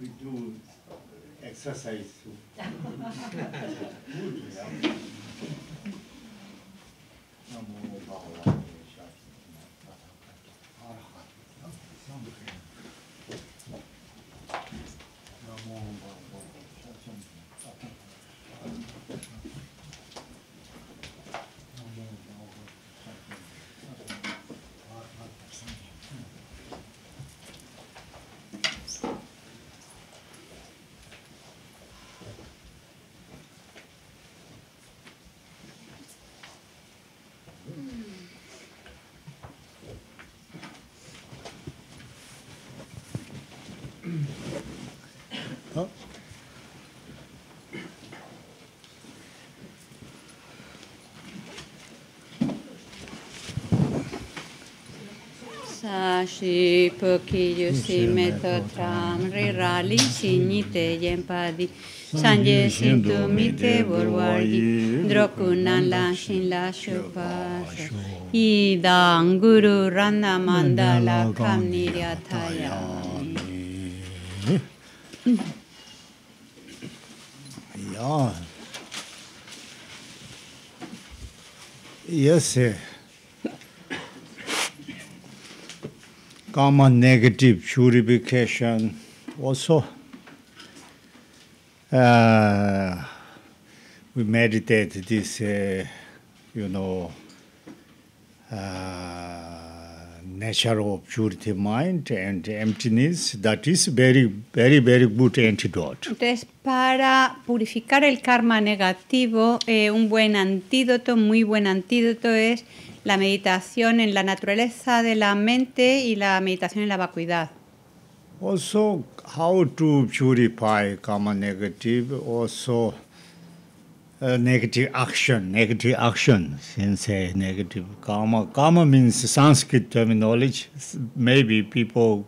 we do exercise too. Good, yeah. Aship Kiyo Simet Tram Rirali Signite Yempadi Sanje Sintu Mite Vorwardi Drokunan Lashin Lashupasa Idang Guru randa Mandala Kam Niryatayami Ja. Yes, sir. gamma negative purification also uh, we meditate this uh, you know uh, nature of purity mind and emptiness that is very very very good antidote entonces para purificar el karma negativo eh, un buen antídoto muy buen antídoto es la meditación en la naturaleza de la mente y la meditación en la vacuidad. Also how to purify karma negative, also uh, negative action, negative action, sensei, negative karma. Karma means Sanskrit terminology, maybe people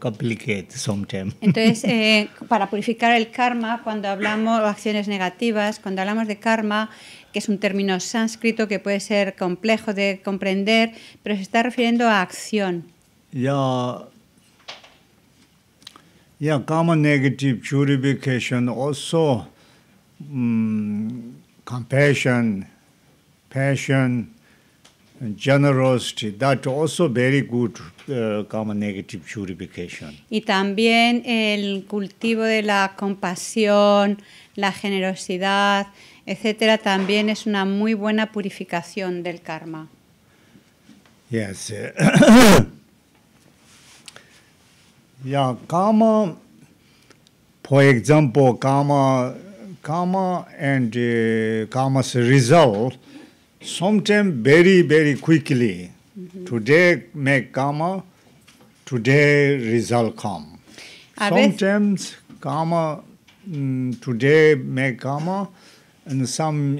complicate sometimes. Entonces, eh, para purificar el karma, cuando hablamos de acciones negativas, cuando hablamos de karma, que es un término sánscrito que puede ser complejo de comprender, pero se está refiriendo a acción. Yeah. Yeah, karma negative purification also um, compassion, passion, generosity. That also very good uh, karma negative purification. Y también el cultivo de la compasión, la generosidad etcétera, también es una muy buena purificación del karma. Yes. yeah, karma, for example, karma, karma and karma eh, karma's result sometimes very, very quickly. Mm-hmm. Today make karma, today result come. A sometimes karma, mm, today make karma, some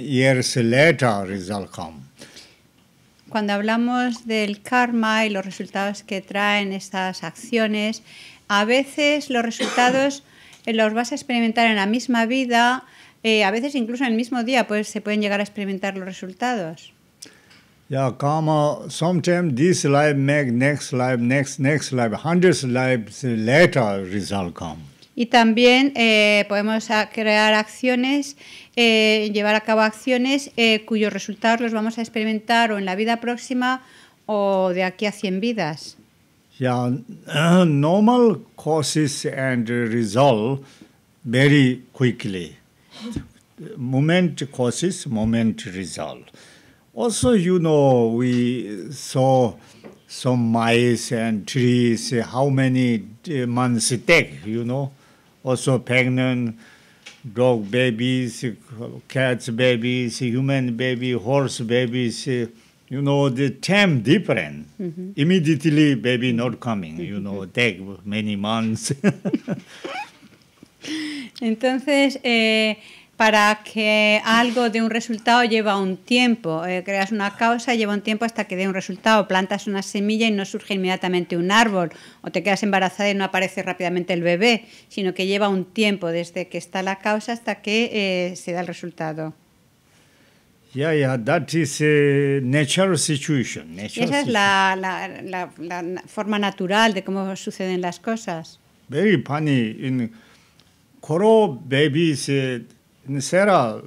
Cuando hablamos del karma y los resultados que traen estas acciones, a veces los resultados eh, los vas a experimentar en la misma vida, eh, a veces incluso en el mismo día pues, se pueden llegar a experimentar los resultados. Yeah, karma. Sometimes this life next life, next next life, hundreds lives eh, later result come. Y también podemos crear acciones eh, llevar a cabo acciones eh, cuyos resultados los vamos a experimentar o en la vida próxima o de aquí a 100 vidas. normal causes and result very quickly. Moment causes, moment result. Also, you know, we saw some mice and trees, how many eh, months it take, you know. Also, pregnant dog babies, cats babies, human baby, horse babies. You know the time different. Mm-hmm. Immediately baby not coming. You know mm-hmm. take many months. Entonces. Eh, para que algo dé un resultado lleva un tiempo. Eh, creas una causa, lleva un tiempo hasta que dé un resultado. Plantas una semilla y no surge inmediatamente un árbol. O te quedas embarazada y no aparece rápidamente el bebé, sino que lleva un tiempo desde que está la causa hasta que eh, se da el resultado. Yeah, yeah, that is a eh, natural Natural esa es la, forma natural de cómo suceden las cosas. Very funny. In será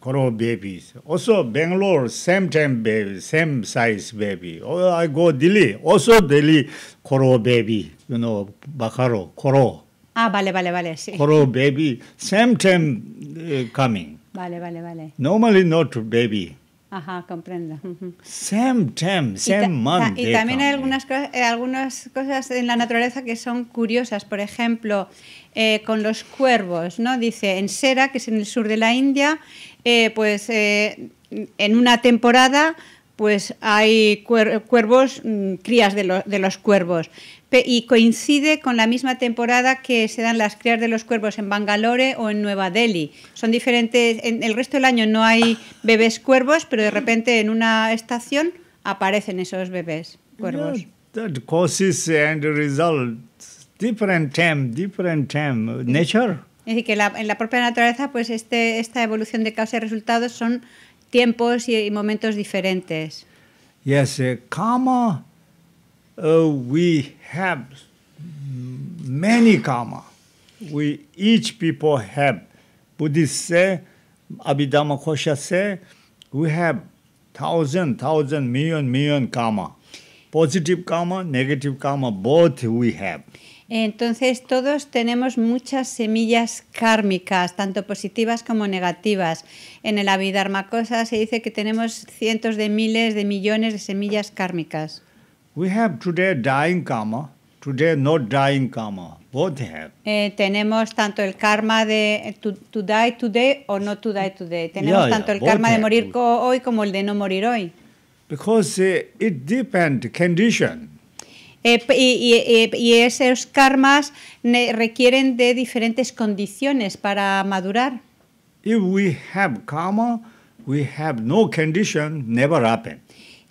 coro baby Also Bangalore, same time baby, same size baby. Oh, I go Delhi, also Delhi coro baby, you know, Bakaro, coro Ah, vale, vale, vale, sí. coro baby, same time eh, coming. Vale, vale, vale. Normally not baby. Ajá, comprendo. Same time, same y month. Y también hay algunas, eh, algunas cosas en la naturaleza que son curiosas. Por ejemplo, eh, con los cuervos, ¿no? Dice, en Sera, que es en el sur de la India, eh, pues eh, en una temporada pues hay cuervos, mm, crías de, los cuervos. y coincide con la misma temporada que se dan las crías de los cuervos en Bangalore o en Nueva Delhi. Son diferentes, en el resto del año no hay bebés cuervos, pero de repente en una estación aparecen esos bebés cuervos. and different time, different time, nature. Es decir, que la, en la propia naturaleza, pues este, esta evolución de causa y resultados son tiempos y, momentos diferentes. Yes, eh, uh, karma, we have many karma. We each people have. Buddhists say, Abhidhamma Kosha say, we have thousand, thousand, million, million karma. Positive karma, negative karma, both we have. Entonces todos tenemos muchas semillas kármicas, tanto positivas como negativas. En el Abhidharma Kosa se dice que tenemos cientos de miles de millones de semillas kármicas. We have karma, today not karma. Eh, tenemos tanto el karma de eh, to, die today o not to die today. Tenemos tanto el karma de morir hoy como el de no morir hoy. Because eh, it depends condition. Eh, eh, eh, y, esos karmas requieren de diferentes condiciones para madurar. karma, never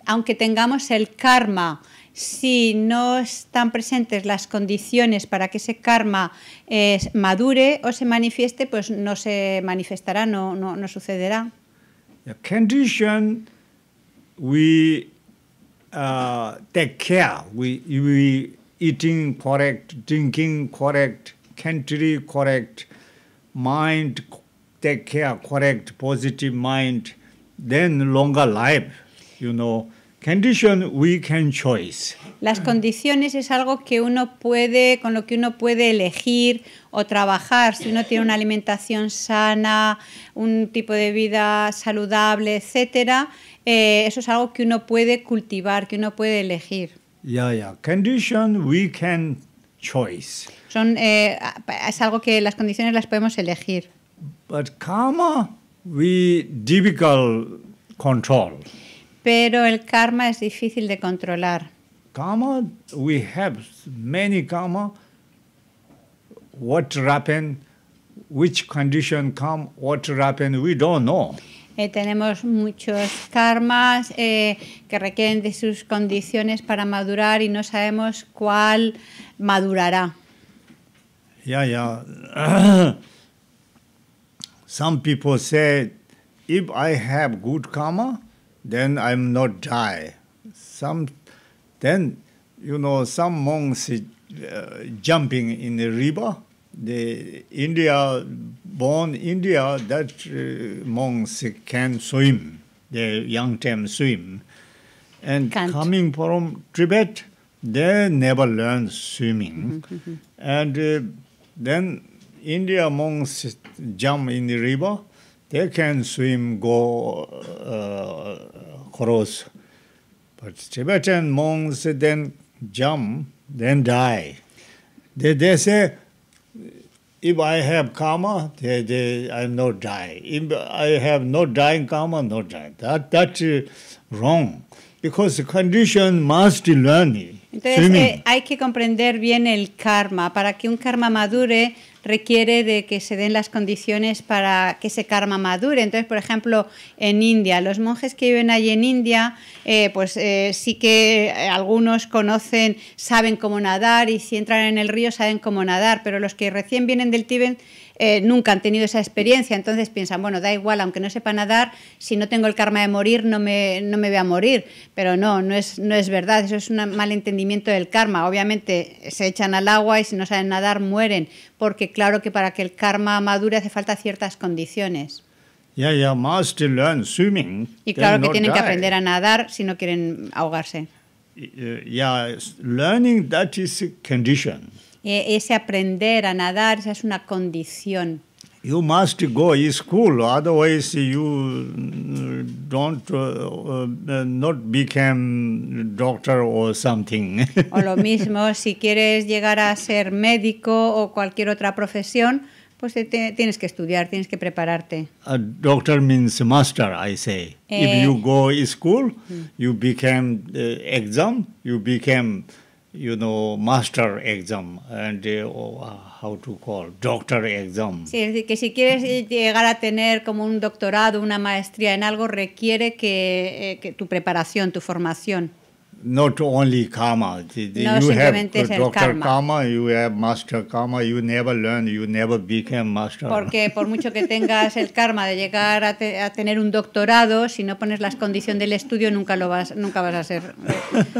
Aunque tengamos el karma, si no están presentes las condiciones para que ese karma madure o se manifieste, pues no se manifestará, no, no, sucederá uh, take care. We, eating correct, drinking correct, country correct, mind take care correct, positive mind, then longer life, you know. Condition we can choose Las condiciones es algo que uno puede, con lo que uno puede elegir o trabajar. Si uno tiene una alimentación sana, un tipo de vida saludable, etcétera, eh, eso es algo que uno puede cultivar, que uno puede elegir. Yeah, yeah. Condition we can choice. Son, eh, es algo que las condiciones las podemos elegir. But karma we difficult control. Pero el karma es difícil de controlar. Karma we have many karma. What happen? Which condition come? What happen? We don't know. Eh, tenemos muchos karmas eh, que requieren de sus condiciones para madurar y no sabemos cuál madurará. Yeah, yeah. Some people say, if I have good karma, then I'm not die. Some, then, you know, some monks uh, jumping in the river. the India, born India, that uh, monks can swim, the young term swim. And Can't. coming from Tibet, they never learn swimming. Mm-hmm, mm-hmm. And uh, then India monks jump in the river, they can swim, go uh, cross. But Tibetan monks then jump, then die. They, they say, If I have karma, they, they, I'm not dying. If I have no dying karma, no dying. That, that's wrong. Because the condition must learn Entonces eh, hay que comprender bien el karma. Para que un karma madure, requiere de que se den las condiciones para que ese karma madure. Entonces, por ejemplo, en India, los monjes que viven allí en India, eh, pues eh, sí que eh, algunos conocen, saben cómo nadar y si entran en el río saben cómo nadar, pero los que recién vienen del Tíbet eh, nunca han tenido esa experiencia, entonces piensan, bueno, da igual, aunque no sepa nadar, si no tengo el karma de morir, no me, no me voy a morir. Pero no, no es, no es verdad, eso es un mal del karma. Obviamente se echan al agua y si no saben nadar mueren, porque claro que para que el karma madure hace falta ciertas condiciones. Y claro que tienen que aprender a nadar si no quieren ahogarse. Ya eh, learning that is condition. Eh, ese aprender a nadar, esa es una condición. You must go to school, otherwise you don't uh, uh, not become doctor or something. o lo mismo, si quieres llegar a ser médico o cualquier otra profesión, pues tienes que estudiar, tienes que prepararte. A doctor means master, I say. If you eh. go to school, mm. you become uh, exam, you become you know, master exam and uh, how to call doctor exam. que si quieres llegar a tener como un doctorado, una maestría en algo requiere que, eh, tu preparación, tu formación. Not only karma. no simplemente es el karma. karma. You have master karma. You never learn. You never became master. Porque por mucho que tengas el karma de llegar a, a tener un doctorado, si no pones las condiciones del estudio, nunca lo vas, nunca vas a ser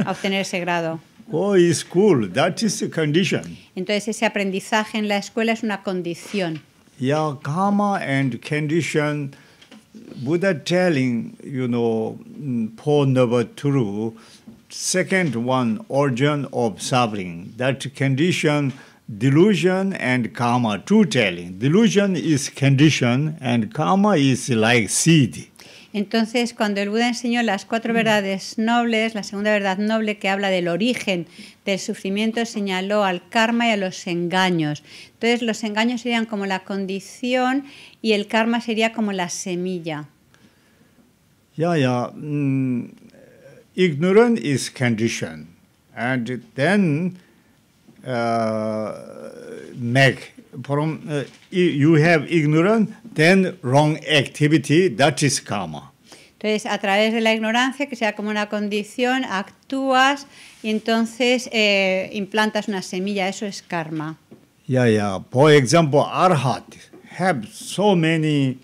a obtener ese grado. Oh, it's cool. That is a condition. Entonces ese aprendizaje en la escuela es una condición. Yeah, karma and condition. Buddha telling you know point number two, second one origin of suffering. That condition delusion and karma. Two telling. Delusion is condition and karma is like seed. Entonces, cuando el Buda enseñó las cuatro verdades nobles, la segunda verdad noble que habla del origen del sufrimiento señaló al karma y a los engaños. Entonces, los engaños serían como la condición y el karma sería como la semilla. Yeah, yeah. Mm, ignorance condition, and then uh, from uh, eh, you have ignorance, then wrong activity, that is karma. Entonces, a través de la ignorancia, que sea como una condición, actúas y entonces eh, implantas una semilla. Eso es karma. Yeah, yeah. For example, arhat have so many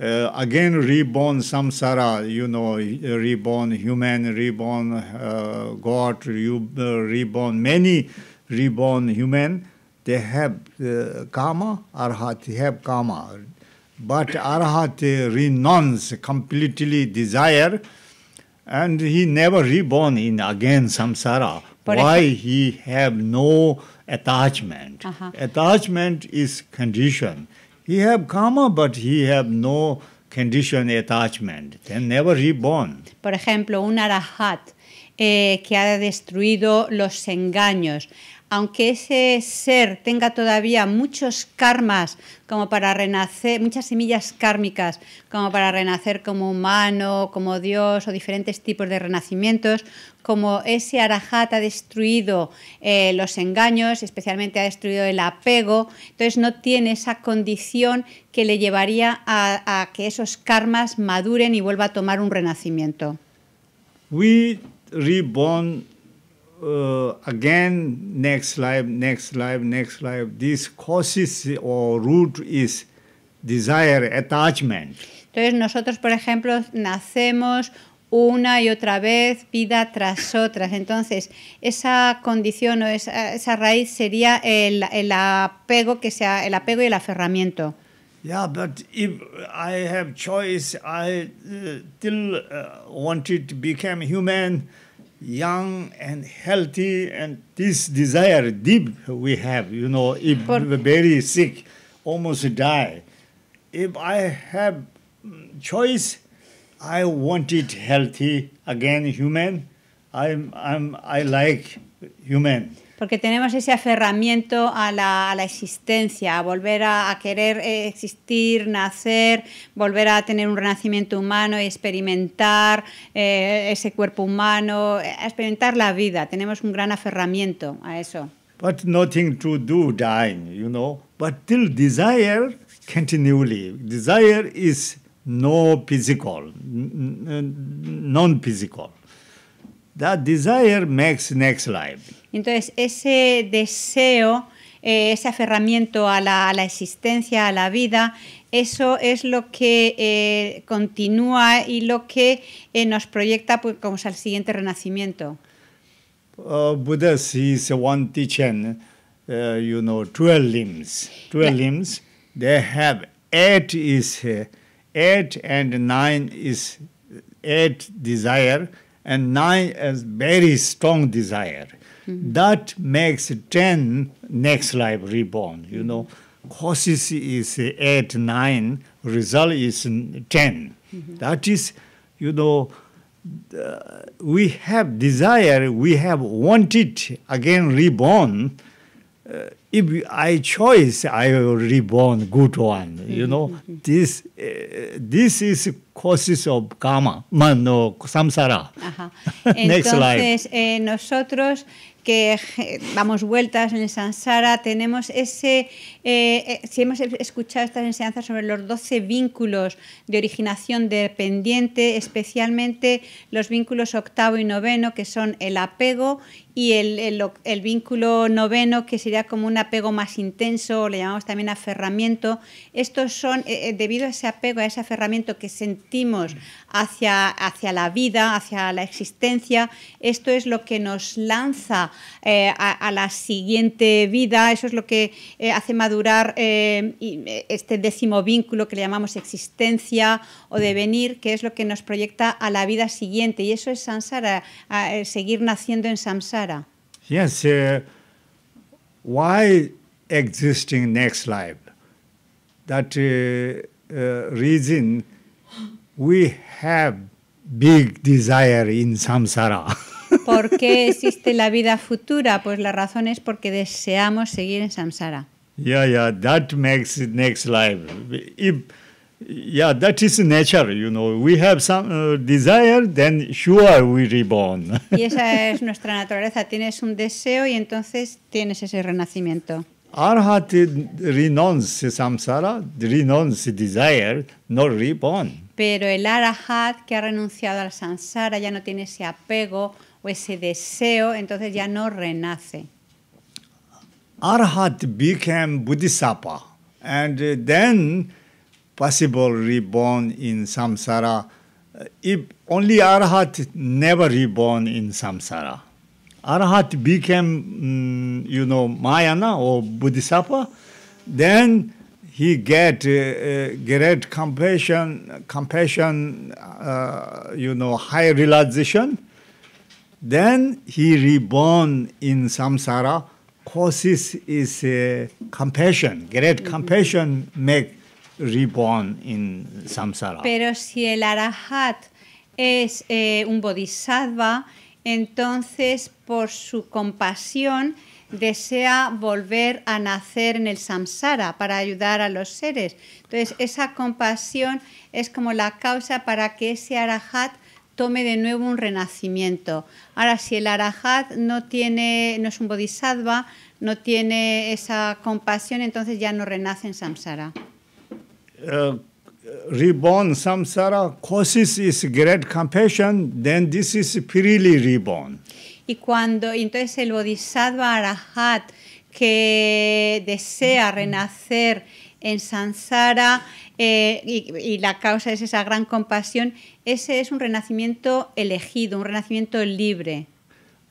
uh, again reborn samsara. You know, reborn human, reborn uh, God, reborn many reborn human. they have uh, karma, arhati have karma. But arhati renounce completely desire and he never reborn in again samsara. But Why he have no attachment? Uh -huh. Attachment is condition. He have karma, but he have no condition attachment. Then never reborn. Por ejemplo, un arahat eh, que ha destruido los engaños. aunque ese ser tenga todavía muchos karmas como para renacer, muchas semillas kármicas como para renacer como humano, como Dios o diferentes tipos de renacimientos, como ese Arahat ha destruido eh, los engaños, especialmente ha destruido el apego, entonces no tiene esa condición que le llevaría a, que esos karmas maduren y vuelva a tomar un renacimiento. We reborn uh, again next life, next life, next life. This causes or root is desire, attachment. Entonces nosotros, por ejemplo, nacemos una y otra vez, vida tras otra. Entonces, esa condición o esa, esa raíz sería el, el, apego que sea el apego y el aferramiento. Yeah, but if I have choice, I uh, still uh, wanted to become human. young and healthy and this desire deep we have you know if very sick almost die if i have choice i want it healthy again human i'm i'm i like human porque tenemos ese aferramiento a la, existencia, a volver a, querer eh, existir, nacer, volver a tener un renacimiento humano, experimentar eh, ese cuerpo humano, experimentar la vida. Tenemos un gran aferramiento a eso. But nothing to do dying, you know. But till desire continually. Desire is no physical, non-physical. That desire makes next life. Entonces, ese deseo, eh, ese aferramiento a la, a la, existencia, a la vida, eso es lo que eh, continúa y lo que eh, nos proyecta pues, como al siguiente renacimiento. Uh, Buddha sees one teacher, uh, you know, 12 limbs. 12 limbs, they have eight is uh, eight and nine is eight desire and nine is very strong desire. Mm. That makes 10 next life reborn, you know. causes is 8, 9, result is 10. Mm -hmm. That is, you know, uh, we have desire, we have wanted again reborn. Uh, if I choose, I will reborn good one. Mm -hmm. You mm-hmm. know, mm-hmm. this uh, this is causes of karma, no, samsara. Ajá. Entonces, Next life. Eh, nosotros que eh, damos vueltas en el Sansara, tenemos ese, eh, eh, si hemos escuchado estas enseñanzas sobre los 12 vínculos de originación dependiente, especialmente los vínculos octavo y noveno, que son el apego y el, vínculo noveno, que sería como un apego más intenso, le llamamos también aferramiento. Estos son, eh, eh, debido a ese apego, a ese aferramiento que sentimos hacia, hacia la vida, hacia la existencia, esto es lo que nos lanza eh, a, la siguiente vida, eso es lo que hace madurar este décimo vínculo que le llamamos existencia o devenir, que es lo que nos proyecta a la vida siguiente. Y eso es samsara, seguir naciendo en samsara. Yes. Uh, why existing next life? That uh, uh reason we have big desire in samsara. ¿Por qué existe la vida futura? Pues la razón es porque deseamos seguir en samsara. Yeah, yeah, that makes next life. If yeah, that is nature, you know. We have some uh, desire, then sure we reborn. Y esa es nuestra naturaleza. Tienes un deseo y entonces tienes ese renacimiento. Arhat renounce samsara, renounce desire, no reborn. Pero el arahat que ha renunciado al samsara ya no tiene ese apego o ese deseo, entonces ya no renace. Arhat became bodhisattva, and then possible reborn in samsara uh, if only arhat never reborn in samsara arhat became mm, you know mayana or bodhisattva then he get uh, uh, great compassion compassion uh, you know high realization then he reborn in samsara causes is uh, compassion great compassion make samsara. Pero si el arahat es eh, un bodhisattva, entonces por su compasión desea volver a nacer en el samsara para ayudar a los seres. Entonces esa compasión es como la causa para que ese arahat tome de nuevo un renacimiento. Ahora, si el arahat no tiene, no es un bodhisattva, no tiene esa compasión, entonces ya no renace en samsara. Uh, reborn samsara causes is great compassion, then this is purely reborn. Y cuando entonces el bodhisattva arahat que desea renacer en samsara eh, y, y, la causa es esa gran compasión, ese es un renacimiento elegido, un renacimiento libre.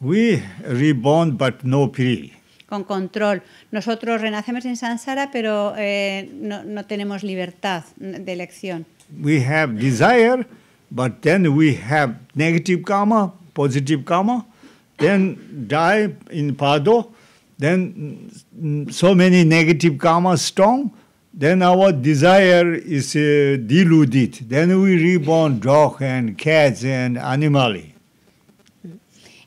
We reborn but no purely. con control. Nosotros renacemos en Sansara, pero eh, no, no, tenemos libertad de elección. We have desire, but then we have negative karma, positive karma, then die in Pado, then so many negative karma strong, then our desire is uh, deluded. Then we reborn dog and cats and animal.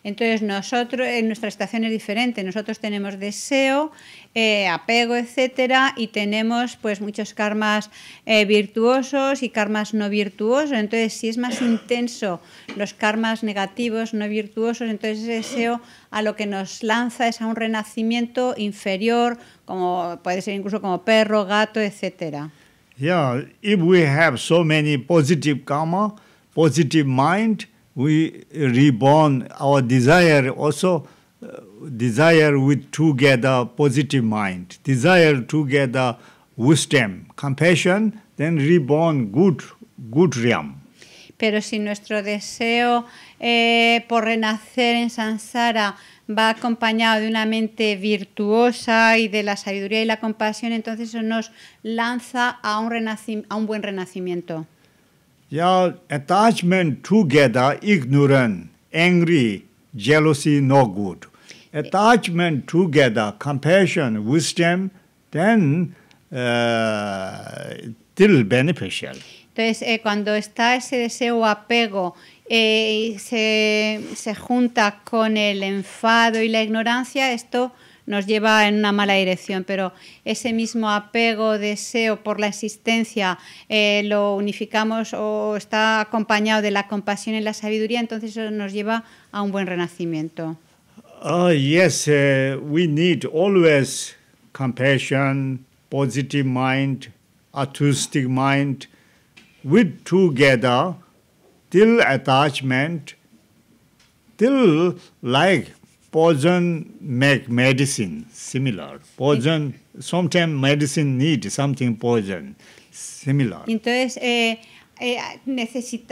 Entonces, nosotros, en nuestra estación es diferente, nosotros tenemos deseo, eh, apego, etcétera, y tenemos pues muchos karmas eh, virtuosos y karmas no virtuosos. Entonces, si es más intenso los karmas negativos, no virtuosos, entonces ese deseo a lo que nos lanza es a un renacimiento inferior, como puede ser incluso como perro, gato, etcétera. Yeah, if we have so many positive karma, positive mind, we reborn our desire also uh, desire with together positive mind desire together wisdom compassion then reborn good good realm pero si nuestro deseo eh, por renacer en Sansara va acompañado de una mente virtuosa y de la sabiduría y la compasión, entonces eso nos lanza a un, a un buen renacimiento. Your attachment together, ignorant, angry, jealousy, no good. Attachment together, compassion, wisdom, then uh, still beneficial. Entonces, eh, cuando está ese deseo apego eh, se, se junta con el enfado y la ignorancia, esto nos lleva en una mala dirección, pero ese mismo apego, deseo por la existencia, eh, lo unificamos o está acompañado de la compasión y la sabiduría, entonces eso nos lleva a un buen renacimiento. Oh, yes, eh, we need always compassion, positive mind, altruistic mind, with together, till attachment, till like poison make medicine similar. Poison, sometimes medicine need something poison similar. Entonces, eh, eh,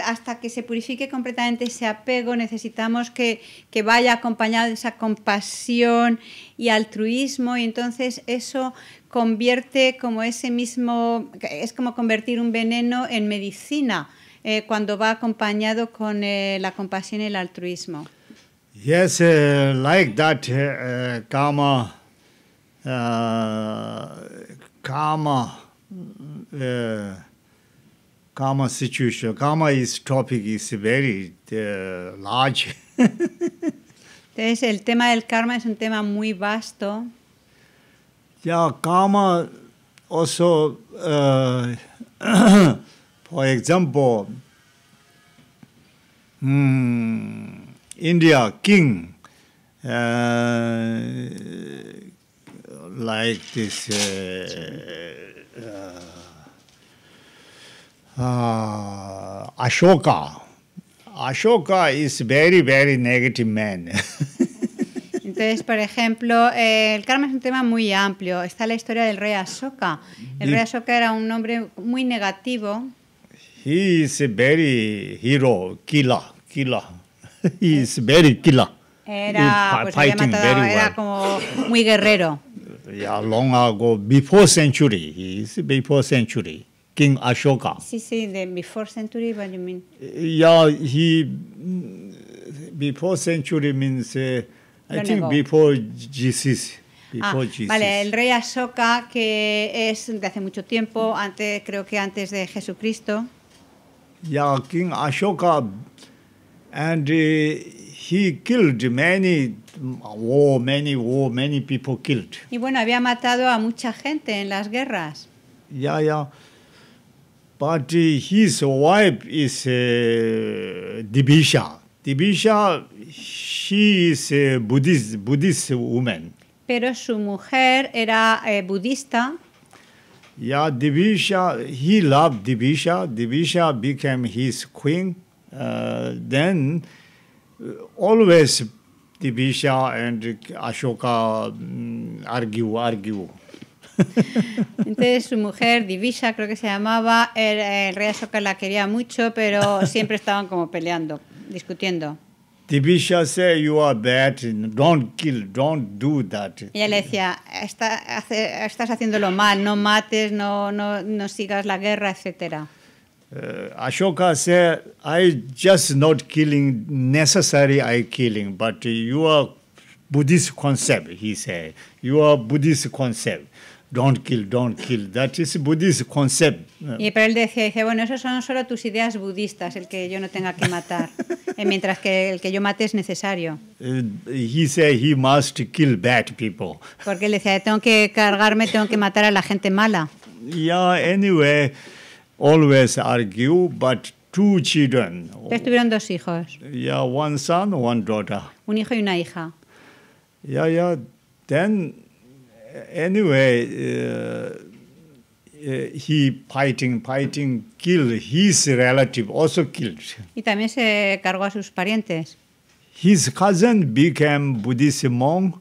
hasta que se purifique completamente ese apego, necesitamos que, que, vaya acompañado de esa compasión y altruismo, y entonces eso convierte como ese mismo, es como convertir un veneno en medicina eh, cuando va acompañado con la compasión y el altruismo. Yes, uh, like that uh, karma, uh, karma, uh, karma situation. Karma is topic is very uh, large. Entonces el tema del karma es un tema muy vasto. Yeah, karma also, uh, for example. Hmm, India king, uh, like this. Uh, uh, Ashoka. Ashoka is very, very negative man. Entonces, por ejemplo, eh, el karma es un tema muy amplio. Está la historia del rey Ashoka. El rey Ashoka era un hombre muy negativo. He is a very hero, killer, killer is very killer. Era, pues, fighting matado, very well. era como muy guerrero. Yeah, long ago, before century, he's before century. King Ashoka. Sí, sí, the before century, what do you mean? Yeah, he before century means uh, I think before Jesus. Ah, before ah, Jesus. Vale, el rey Ashoka que es de hace mucho tiempo, antes creo que antes de Jesucristo. Yeah, King Ashoka and uh, he killed many war, many war, many people killed. Y bueno, había matado a mucha gente en las guerras. Yeah, yeah. But uh, his wife is uh, Dibisha. Dibisha, she is a Buddhist, Buddhist woman. Pero su mujer era eh, budista. Yeah, Dibisha, he loved Dibisha. Dibisha became his queen. Uh, uh, always Ashoka mm, Entonces su mujer, Divisha, creo que se llamaba, el, er, rey Ashoka la quería mucho, pero siempre estaban como peleando, discutiendo. Divisha say you are bad, don't kill, don't do that. decía, Está, haciendo estás haciéndolo mal, no mates, no, no, no sigas la guerra, etcétera. Uh, Ashoka said, I just not killing necessary I killing, but your Buddhist concept, he said, your Buddhist concept. Don't kill, don't kill. That is Buddhist concept. Uh, y pero él decía, dice, bueno, esas son solo tus ideas budistas, el que yo no tenga que matar, eh, mientras que el que yo mate es necesario. Uh, he said he must kill bad people. Porque él decía, tengo que cargarme, tengo que matar a la gente mala. Yeah, anyway always argue, but two children. Pero tuvieron dos hijos. Yeah, one son, one daughter. Un hijo y una hija. Yeah, yeah. Then, anyway, uh, uh he fighting, fighting, killed his relative, also killed. Y también se cargó a sus parientes. His cousin became Buddhist monk.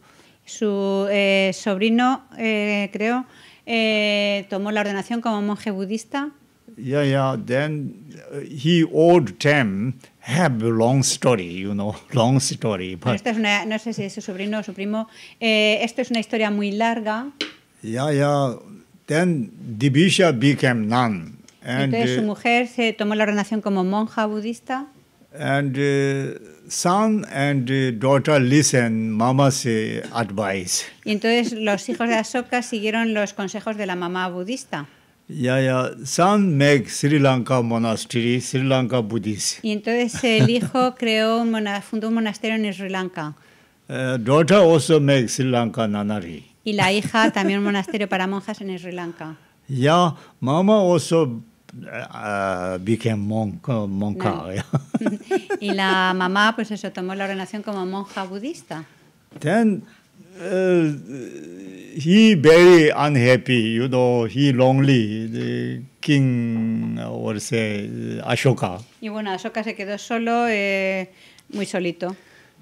Su eh, sobrino, eh, creo, eh, tomó la ordenación como monje budista yeah, yeah. Then uh, he owed them have a long story, you know, long story. But esta es una, no sé si es su sobrino o su primo. Eh, esto es una historia muy larga. Yeah, yeah. Then Dibisha became nun. And, Entonces su uh, mujer se tomó la ordenación como monja budista. And uh, son and uh, daughter listen mama's advice. Y entonces los hijos de Asoka siguieron los consejos de la mamá budista. Ya, ya. San Meg, Sri Lanka Monastery, Sri Lanka Buddhist. Y entonces el hijo creó un fundó un monasterio en Sri Lanka. Eh, daughter also meg Sri Lanka Nanari. Y la hija también un monasterio para monjas en Sri Lanka. Ya, mama also eh, became monk, eh, monka. y la mamá, pues eso, tomó la ordenación como monja budista. Then uh, he very unhappy, you know, he lonely, the king uh, or say uh, Ashoka. Y bueno, Ashoka se quedó solo, eh, muy solito.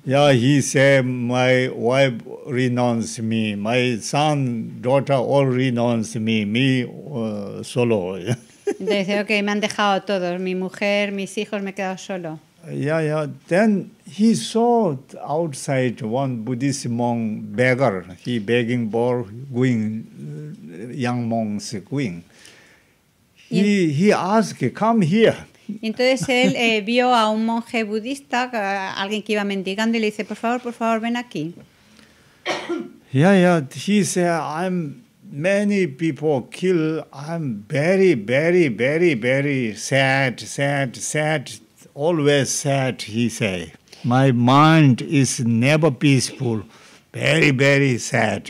Yeah, he said, my wife renounced me, my son, daughter all renounced me, me uh, solo. Entonces, ok, me han dejado todos, mi mujer, mis hijos, me he quedado solo. Yeah, yeah. Then he saw outside one Buddhist monk beggar. He begging for going, uh, young monks going. He, he asked, come here. Entonces él eh, vio a un monje budista, a alguien que iba mendigando, y le dice, por favor, por favor, ven aquí. Yeah, yeah. He said, I'm many people kill. I'm very, very, very, very sad, sad, sad always sad, he say. My mind is never peaceful. Very, very sad.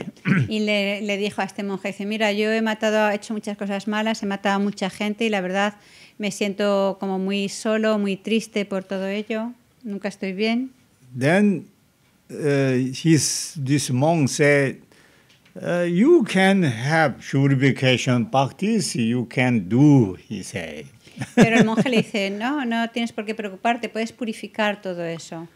Y le, le, dijo a este monje, dice, mira, yo he matado, he hecho muchas cosas malas, he matado a mucha gente y la verdad me siento como muy solo, muy triste por todo ello. Nunca estoy bien. Then uh, his, this monk said, uh, you can have purification practice, you can do, he said. Pero el monje le dice, no, no tienes por qué preocuparte, puedes purificar todo eso.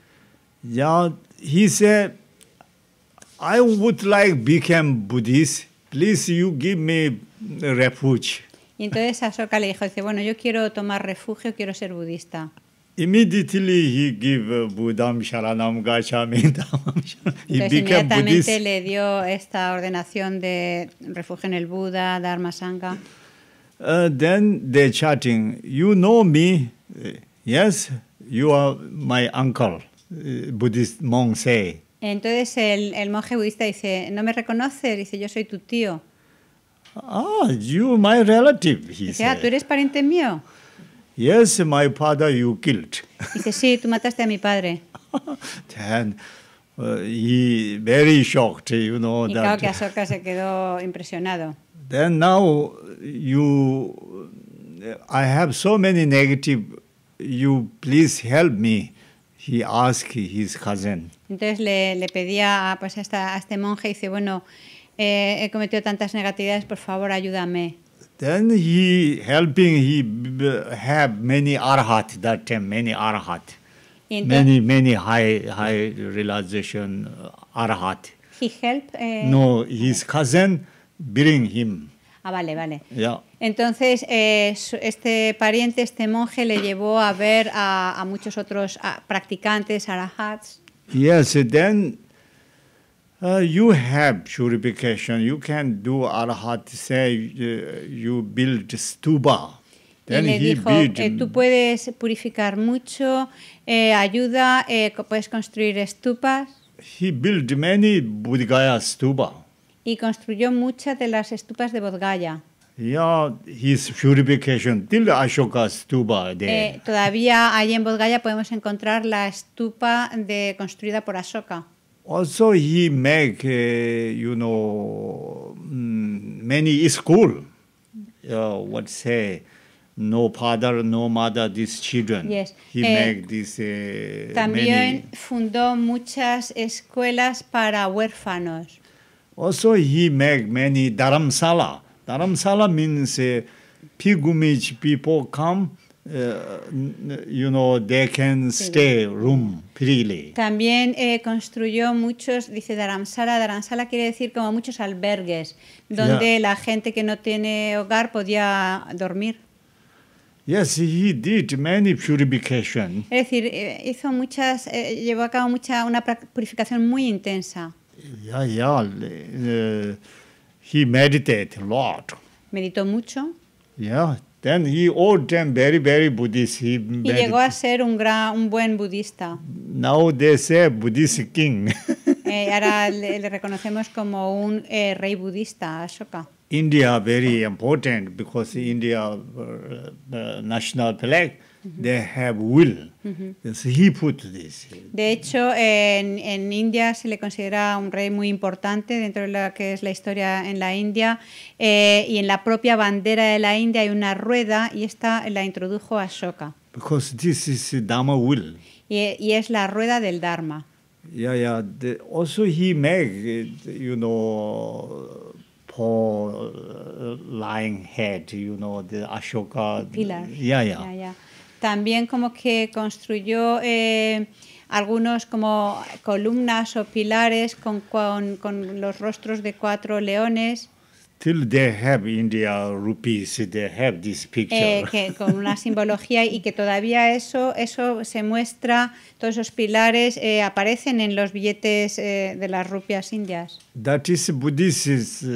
I would like become Buddhist. Please, you give me refuge. Y entonces Asoka le dijo, dice, bueno, yo quiero tomar refugio, quiero ser budista. Immediately he inmediatamente le dio esta ordenación de refugio en el Buda, Dharma Sangha uh, then they chatting, you know me, uh, yes, you are my uncle, uh, Buddhist monk say. Entonces el, el monje budista dice, no me reconoce, dice, yo soy tu tío. Ah, you my relative, he dice, ah, tú eres pariente mío. Yes, my father you killed. Dice, sí, tú mataste a mi padre. Then, uh, he very shocked, you know, y claro that... que Ahsoka se quedó impresionado. Then now you, I have so many negative. You please help me. He asked his cousin. Entonces le, le pedía ah, pues, a, esta, a este monje y dice, bueno, eh, he cometido tantas negatividades, por favor, ayúdame. Then he helping he have many arhat that time many arhat, entonces, many many high high realization uh, arhat. He help. Eh, no, his cousin. him. Ah, vale, vale. Yeah. Entonces, eh, este pariente, este monje, le llevó a ver a, a muchos otros practicantes, arahats. Yes, then uh, you have purification. You can do arahat, say uh, you build stupa. Then y le dijo, eh, tú puedes purificar mucho, eh, ayuda, eh, puedes construir estupas. He built many Buddhaya stupa y construyó muchas de las estupas de Bodhgaya. Yeah, his purification till the Ashoka stupa there. Eh, todavía allí en Bodhgaya podemos encontrar la estupa de, construida por Ashoka. Also he make, uh, you know, mm, many school. Uh, what say? no father, no mother, these children. Yes. He eh, make this, eh, también many... fundó muchas escuelas para huérfanos. También construyó muchos, dice Dharamsala, Dharamsala quiere decir como muchos albergues, donde la gente que no tiene hogar podía dormir. Yes, he did many purification. Es decir, eh, hizo muchas, eh, llevó a cabo mucha, una purificación muy intensa yeah, yeah. he meditated a lot. Meditó mucho. Yeah. Then he all them very very Buddhist. He y llegó a ser un gran, un buen budista. Now they say Buddhist king. eh, ahora le, reconocemos como un eh, rey budista, Ashoka. India very important because India uh, uh, national flag. They have will. He put this. De hecho, en, en, India se le considera un rey muy importante dentro de lo que es la historia en la India eh, y en la propia bandera de la India hay una rueda y esta la introdujo Ashoka. Because this is Dharma will. Y, y es la rueda del Dharma. Yeah, yeah. The, also he made, you know, poor uh, lying head, you know, the Ashoka. Pillar. yeah, yeah. yeah, yeah. También como que construyó eh, algunos como columnas o pilares con, con, con los rostros de cuatro leones. they have rupees, they have Eh, que con una simbología y que todavía eso, eso se muestra, todos esos pilares eh, aparecen en los billetes eh, de las rupias indias. That is Buddhist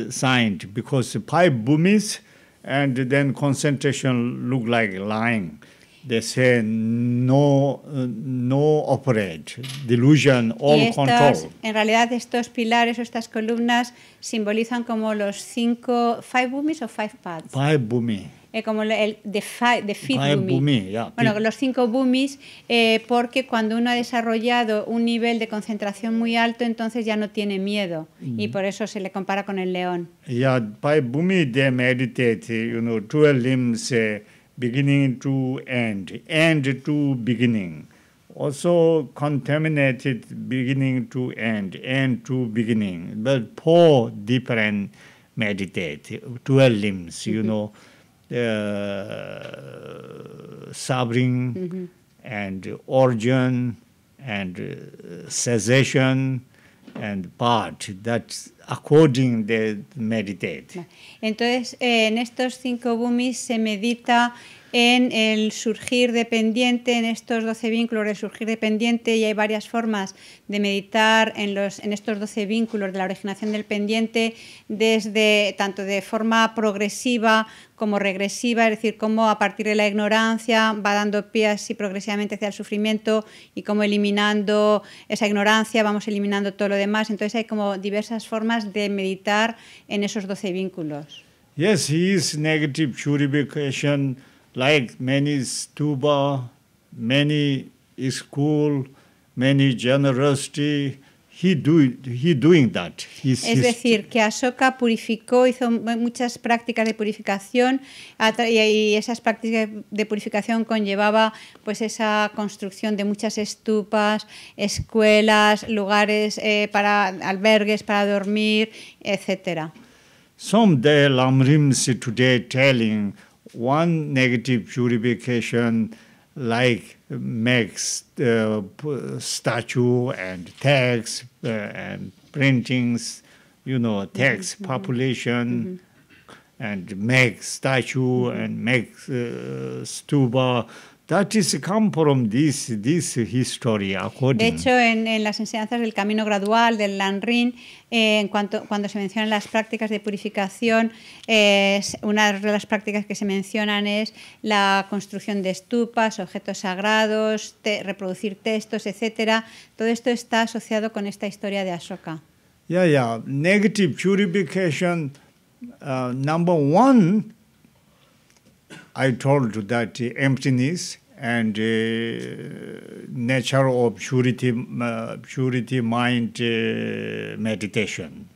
science because five boomies and then concentration look like lying de ser no, no operate, delusion, all estos, control. En realidad estos pilares o estas columnas simbolizan como los cinco, five boomies o five paths. Five boomies. Eh, como el de, de fit boomy. Bueno, los cinco boomies, eh, porque cuando uno ha desarrollado un nivel de concentración muy alto, entonces ya no tiene miedo mm. y por eso se le compara con el león. Yeah, five boomy, they meditate, you know, two limbs. Eh, beginning to end, end to beginning. Also contaminated beginning to end, end to beginning. But poor, different meditate, dual limbs, you mm-hmm. know, uh, mm-hmm. and origin and uh, cessation and part. That's according the meditate. Entonces, eh, en estos cinco bumis se medita en el surgir dependiente, en estos 12 vínculos el surgir dependiente, y hay varias formas de meditar en, los, en estos 12 vínculos de la originación del pendiente, desde tanto de forma progresiva como regresiva, es decir, cómo a partir de la ignorancia va dando pie así progresivamente hacia el sufrimiento y cómo eliminando esa ignorancia vamos eliminando todo lo demás. Entonces hay como diversas formas de meditar en esos 12 vínculos. Yes, he is negative purification es decir, que Ashoka purificó, hizo muchas prácticas de purificación y esas prácticas de purificación conllevaba pues esa construcción de muchas estupas, escuelas, lugares eh, para albergues para dormir, etcétera. one negative purification like makes uh, statue and text uh, and printings, you know, text mm-hmm. mm-hmm. population, mm-hmm. and make statue mm-hmm. and make uh, stupa De hecho, en, las enseñanzas del camino gradual del Lanrin, eh, en cuanto, cuando se mencionan las prácticas de purificación, una de las prácticas que se mencionan es la construcción de estupas, objetos sagrados, reproducir textos, etc. Todo esto está asociado con esta historia de Ashoka. Yeah, yeah. Negative purification, uh, number one. I told that uh, emptiness and uh, uh, purity mind meditation.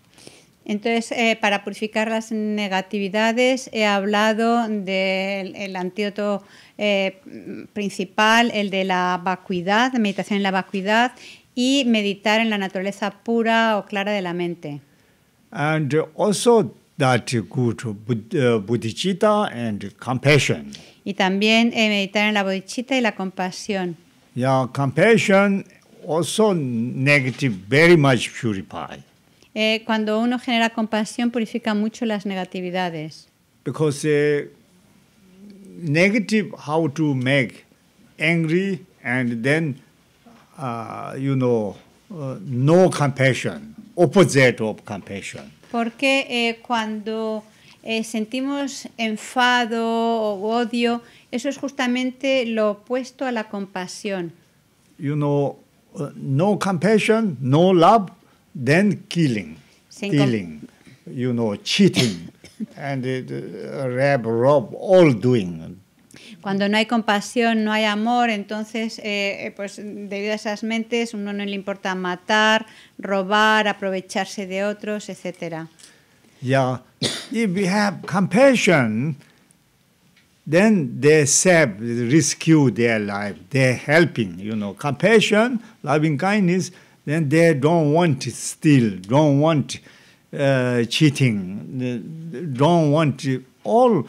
Entonces, eh, para purificar las negatividades, he hablado del antídoto eh, principal, el de la vacuidad, meditación en la vacuidad y meditar en la naturaleza pura o clara de la mente. And also that good uh, bodhicitta and compassion. Y también eh, meditar en la bodhicitta y la compasión. Yeah, compassion also negative very much purify. Eh, cuando uno genera compasión purifica mucho las negatividades. Because uh, negative how to make angry and then uh, you know uh, no compassion opposite of compassion. porque eh, cuando eh, sentimos enfado o odio, eso es justamente lo opuesto a la compasión. You know, uh, no compassion, no love, then killing, Sin killing, you know, cheating, and uh, uh, rob, all doing. Cuando no hay compasión, no hay amor, entonces, eh, eh, pues debido a esas mentes, uno no le importa matar, robar, aprovecharse de otros, etc. Yeah, if we have compassion, then they save, rescue their life, they're helping, you know. Compassion, loving kindness, then they don't want to steal, don't want uh, cheating, don't want all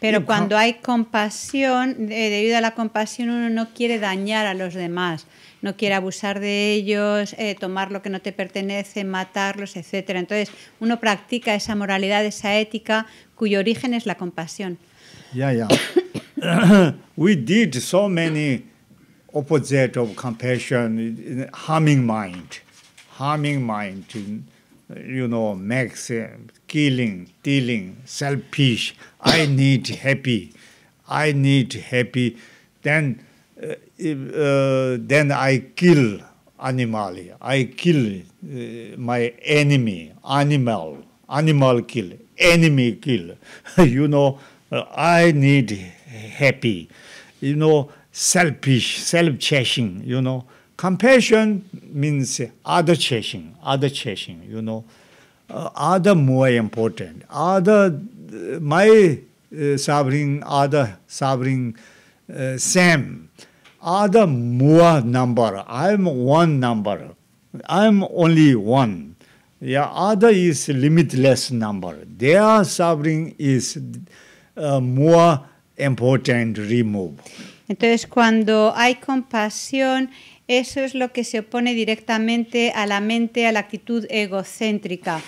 pero cuando hay compasión, debido a la compasión uno no quiere dañar a los demás, no quiere abusar de ellos, eh, tomar lo que no te pertenece, matarlos, etc. Entonces uno practica esa moralidad, esa ética cuyo origen es la compasión. Yeah, yeah. We did so many opposite of compassion, harming mind, harming mind. you know max uh, killing killing selfish i need happy i need happy then uh, uh, then i kill animal i kill my enemy animal animal kill enemy kill you know i need happy you know selfish self chasing you know Compassion means other chasing, other chasing, you know, uh, other more important, other, uh, my uh, suffering, other suffering, uh, same, other more number. I'm one number. I'm only one. Yeah, other is limitless number. Their suffering is uh, more important remove. Entonces, cuando hay compasión, Eso es lo que se opone directamente a la mente, a la actitud egocéntrica.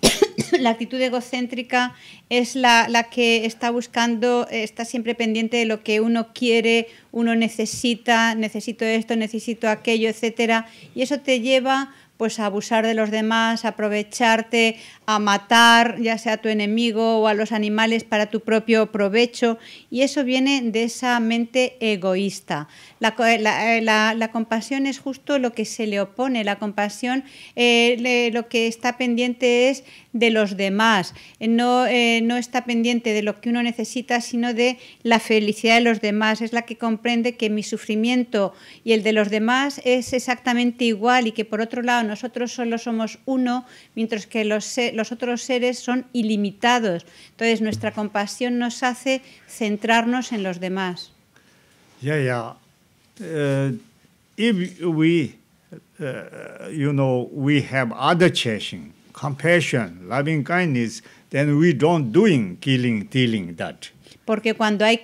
la actitud egocéntrica es la, la, que está buscando, eh, está siempre pendiente de lo que uno quiere, uno necesita, necesito esto, necesito aquello, etcétera. Y eso te lleva pues abusar de los demás, aprovecharte, a matar ya sea a tu enemigo o a los animales para tu propio provecho. Y eso viene de esa mente egoísta. La, eh, compasión es justo lo que se le opone. La compasión eh, lo que está pendiente es de los demás. Eh, no, no está pendiente de lo que uno necesita, sino de la felicidad de los demás. Es la que comprende que mi sufrimiento y el de los demás es exactamente igual y que por otro lado nosotros solo somos uno, mientras que los, los otros seres son ilimitados. Entonces nuestra compasión nos hace centrarnos en los demás. Yeah, yeah. Uh, if we, eh, you know, we have other chasing, compassion, loving kindness, then we don't doing killing, dealing that porque cuando hay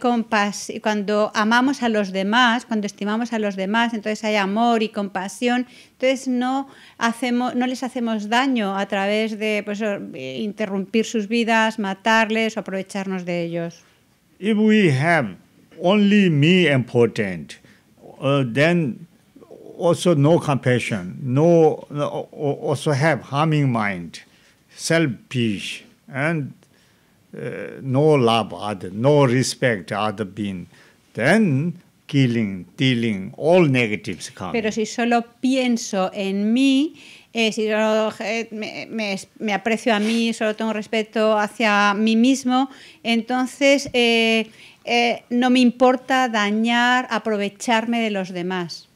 y cuando amamos a los demás, cuando estimamos a los demás, entonces hay amor y compasión, entonces no hacemos, no les hacemos daño a través de pues, interrumpir sus vidas, matarles o aprovecharnos de ellos. If we have only me important, uh, then also no compassion, no, no also have harming mind, selfish and uh, no love other, no respect other being, then killing, dealing, all negatives come. Pero si solo pienso en mí, eh, si yo eh, me, me, aprecio a mí, solo tengo respeto hacia mí mismo, entonces eh, eh, no me importa dañar, aprovecharme de los demás.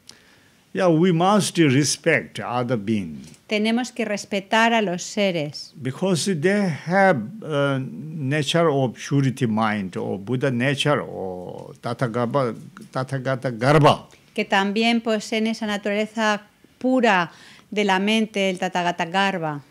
Yeah, we must respect other beings tenemos que respetar a los seres. Because they have a nature of purity mind or Buddha nature or Tathagata, Tathagata Garba. Que también poseen esa naturaleza pura de la mente, el Tathagata Garba.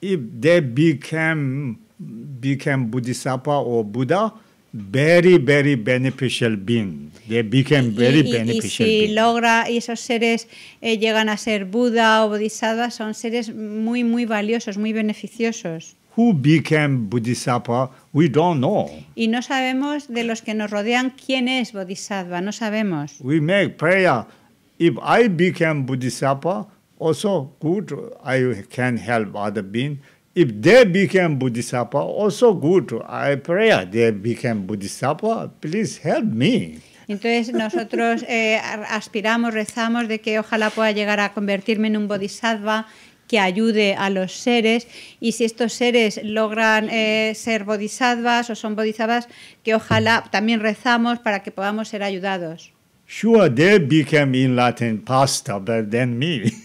If they became became Bodhisattva or Buddha, very, very beneficial being. They became very y, y, beneficial y si being. logra y esos seres eh, llegan a ser Buda o Bodhisattva, son seres muy, muy valiosos, muy beneficiosos. Who became Bodhisattva, we don't know. Y no sabemos de los que nos rodean quién es Bodhisattva, no sabemos. We make prayer. If I became Bodhisattva, also good, I can help other beings if they became bodhisattva, also good. I pray they became bodhisattva. Please help me. Entonces nosotros eh, aspiramos, rezamos de que ojalá pueda llegar a convertirme en un bodhisattva que ayude a los seres y si estos seres logran eh, ser bodhisattvas o son bodhisattvas, que ojalá también rezamos para que podamos ser ayudados. Sure, they became in Latin pastor but me.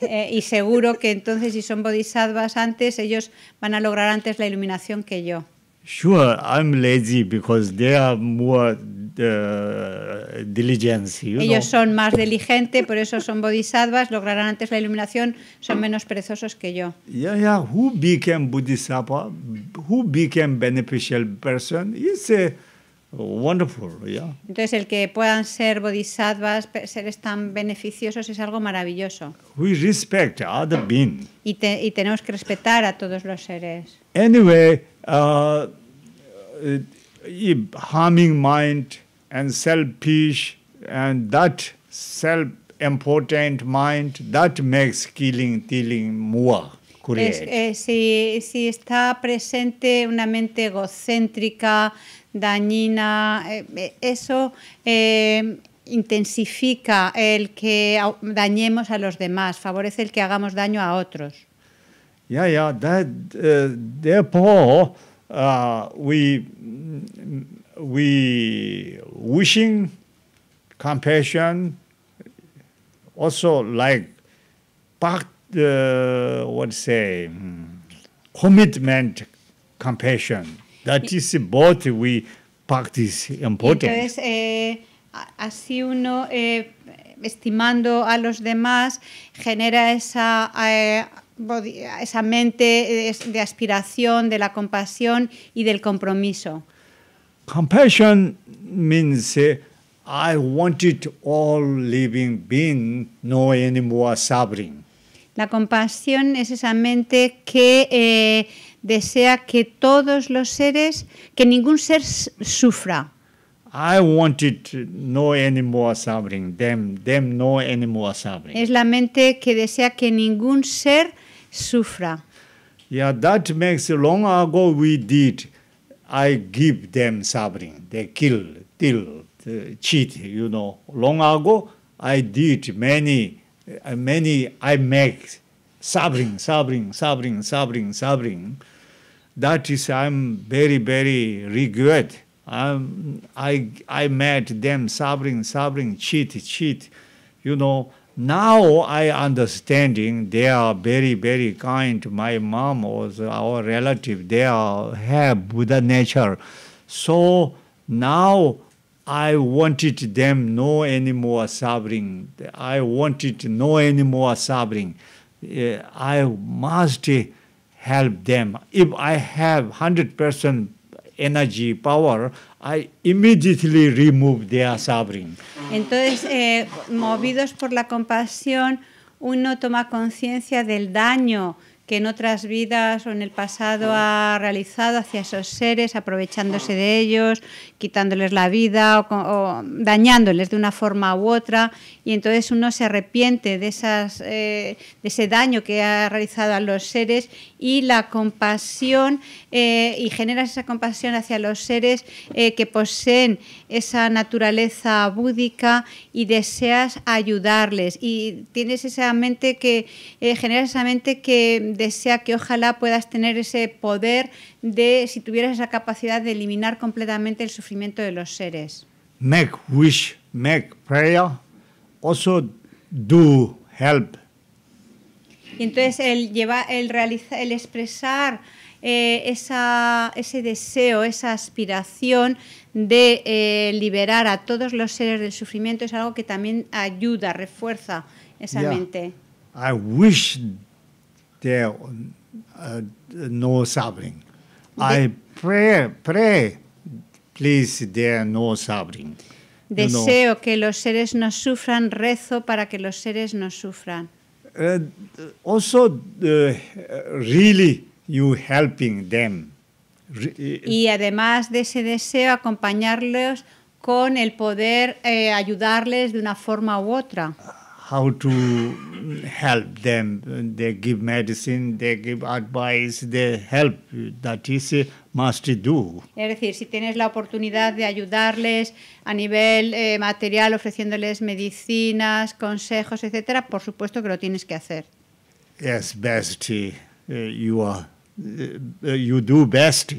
Eh, y seguro que entonces si son bodhisattvas antes, ellos van a lograr antes la iluminación que yo. Sure, I'm lazy because they are more uh, diligence, you Ellos son más diligentes, por eso son bodhisattvas, lograrán antes la iluminación, son menos perezosos que yo. Yeah, yeah. Who became bodhisattva? Who became beneficial person? It's a wonderful, yeah. Entonces el que puedan ser bodhisattvas, seres tan beneficiosos es algo maravilloso. We respect other beings. Y, y tenemos que respetar a todos los seres. Anyway, uh, uh harming mind and selfish and that self-important mind that makes killing, killing more. Es, eh, si, si está presente una mente egocéntrica, dañina, eh, eh, eso eh, intensifica el que dañemos a los demás, favorece el que hagamos daño a otros. Yeah, yeah. That, therefore, uh, we we wishing compassion, also like uh, what say hmm, commitment compassion. That is we practice important. Entonces, eh, así uno, eh, estimando a los demás, genera esa... Eh, esa mente de aspiración, de la compasión y del compromiso. Compassion means eh, I I wanted all living being no anymore suffering. La compasión es esa mente que eh, desea que todos los seres, que ningún ser sufra. I wanted no any more suffering. Them, them no any more suffering. Es la mente que desea que ningún ser sufra. Yeah, that makes long ago we did. I give them suffering. They kill, till, uh, cheat. You know, long ago I did many, uh, many. I make sobbing, sobbing, sobbing, sobbing, sobbing. That is, I'm very, very regret. I'm, I, I met them sobbing, sobbing, cheat, cheat. You know, now I understanding they are very, very kind. My mom was our relative, they are have Buddha nature. So now I wanted them no anymore sabring. I wanted no anymore sabring. Uh, I must help them. If I have 100% energy, power, I immediately remove their suffering. Entonces, eh, movidos por la compasión, uno toma conciencia del daño que en otras vidas o en el pasado ha realizado hacia esos seres, aprovechándose de ellos, quitándoles la vida o, dañándoles de una forma u otra. Y entonces uno se arrepiente de, esas, eh, de ese daño que ha realizado a los seres y la compasión, eh, y genera esa compasión hacia los seres eh, que poseen esa naturaleza búdica y deseas ayudarles y tienes esa mente que eh, generas esa mente que desea que ojalá puedas tener ese poder de si tuvieras esa capacidad de eliminar completamente el sufrimiento de los seres. Make wish, make prayer, also do help. Y entonces él lleva el el expresar eh, ese deseo, esa aspiración de eh, liberar a todos los seres del sufrimiento es algo que también ayuda, refuerza esa mente. I wish there uh, no suffering. I pray, pray, please there no suffering. Deseo que los seres no sufran, rezo para que los seres no sufran. also, uh, really, eh, y además de ese deseo, acompañarlos con el poder eh, ayudarles de una forma u otra. How to help them. They give medicine, they give advice, they help. That is eh, must do. Es decir, si tienes la oportunidad de ayudarles a nivel material, ofreciéndoles medicinas, consejos, etcétera, por supuesto que lo tienes que hacer. Yes, best you are eh, you do best.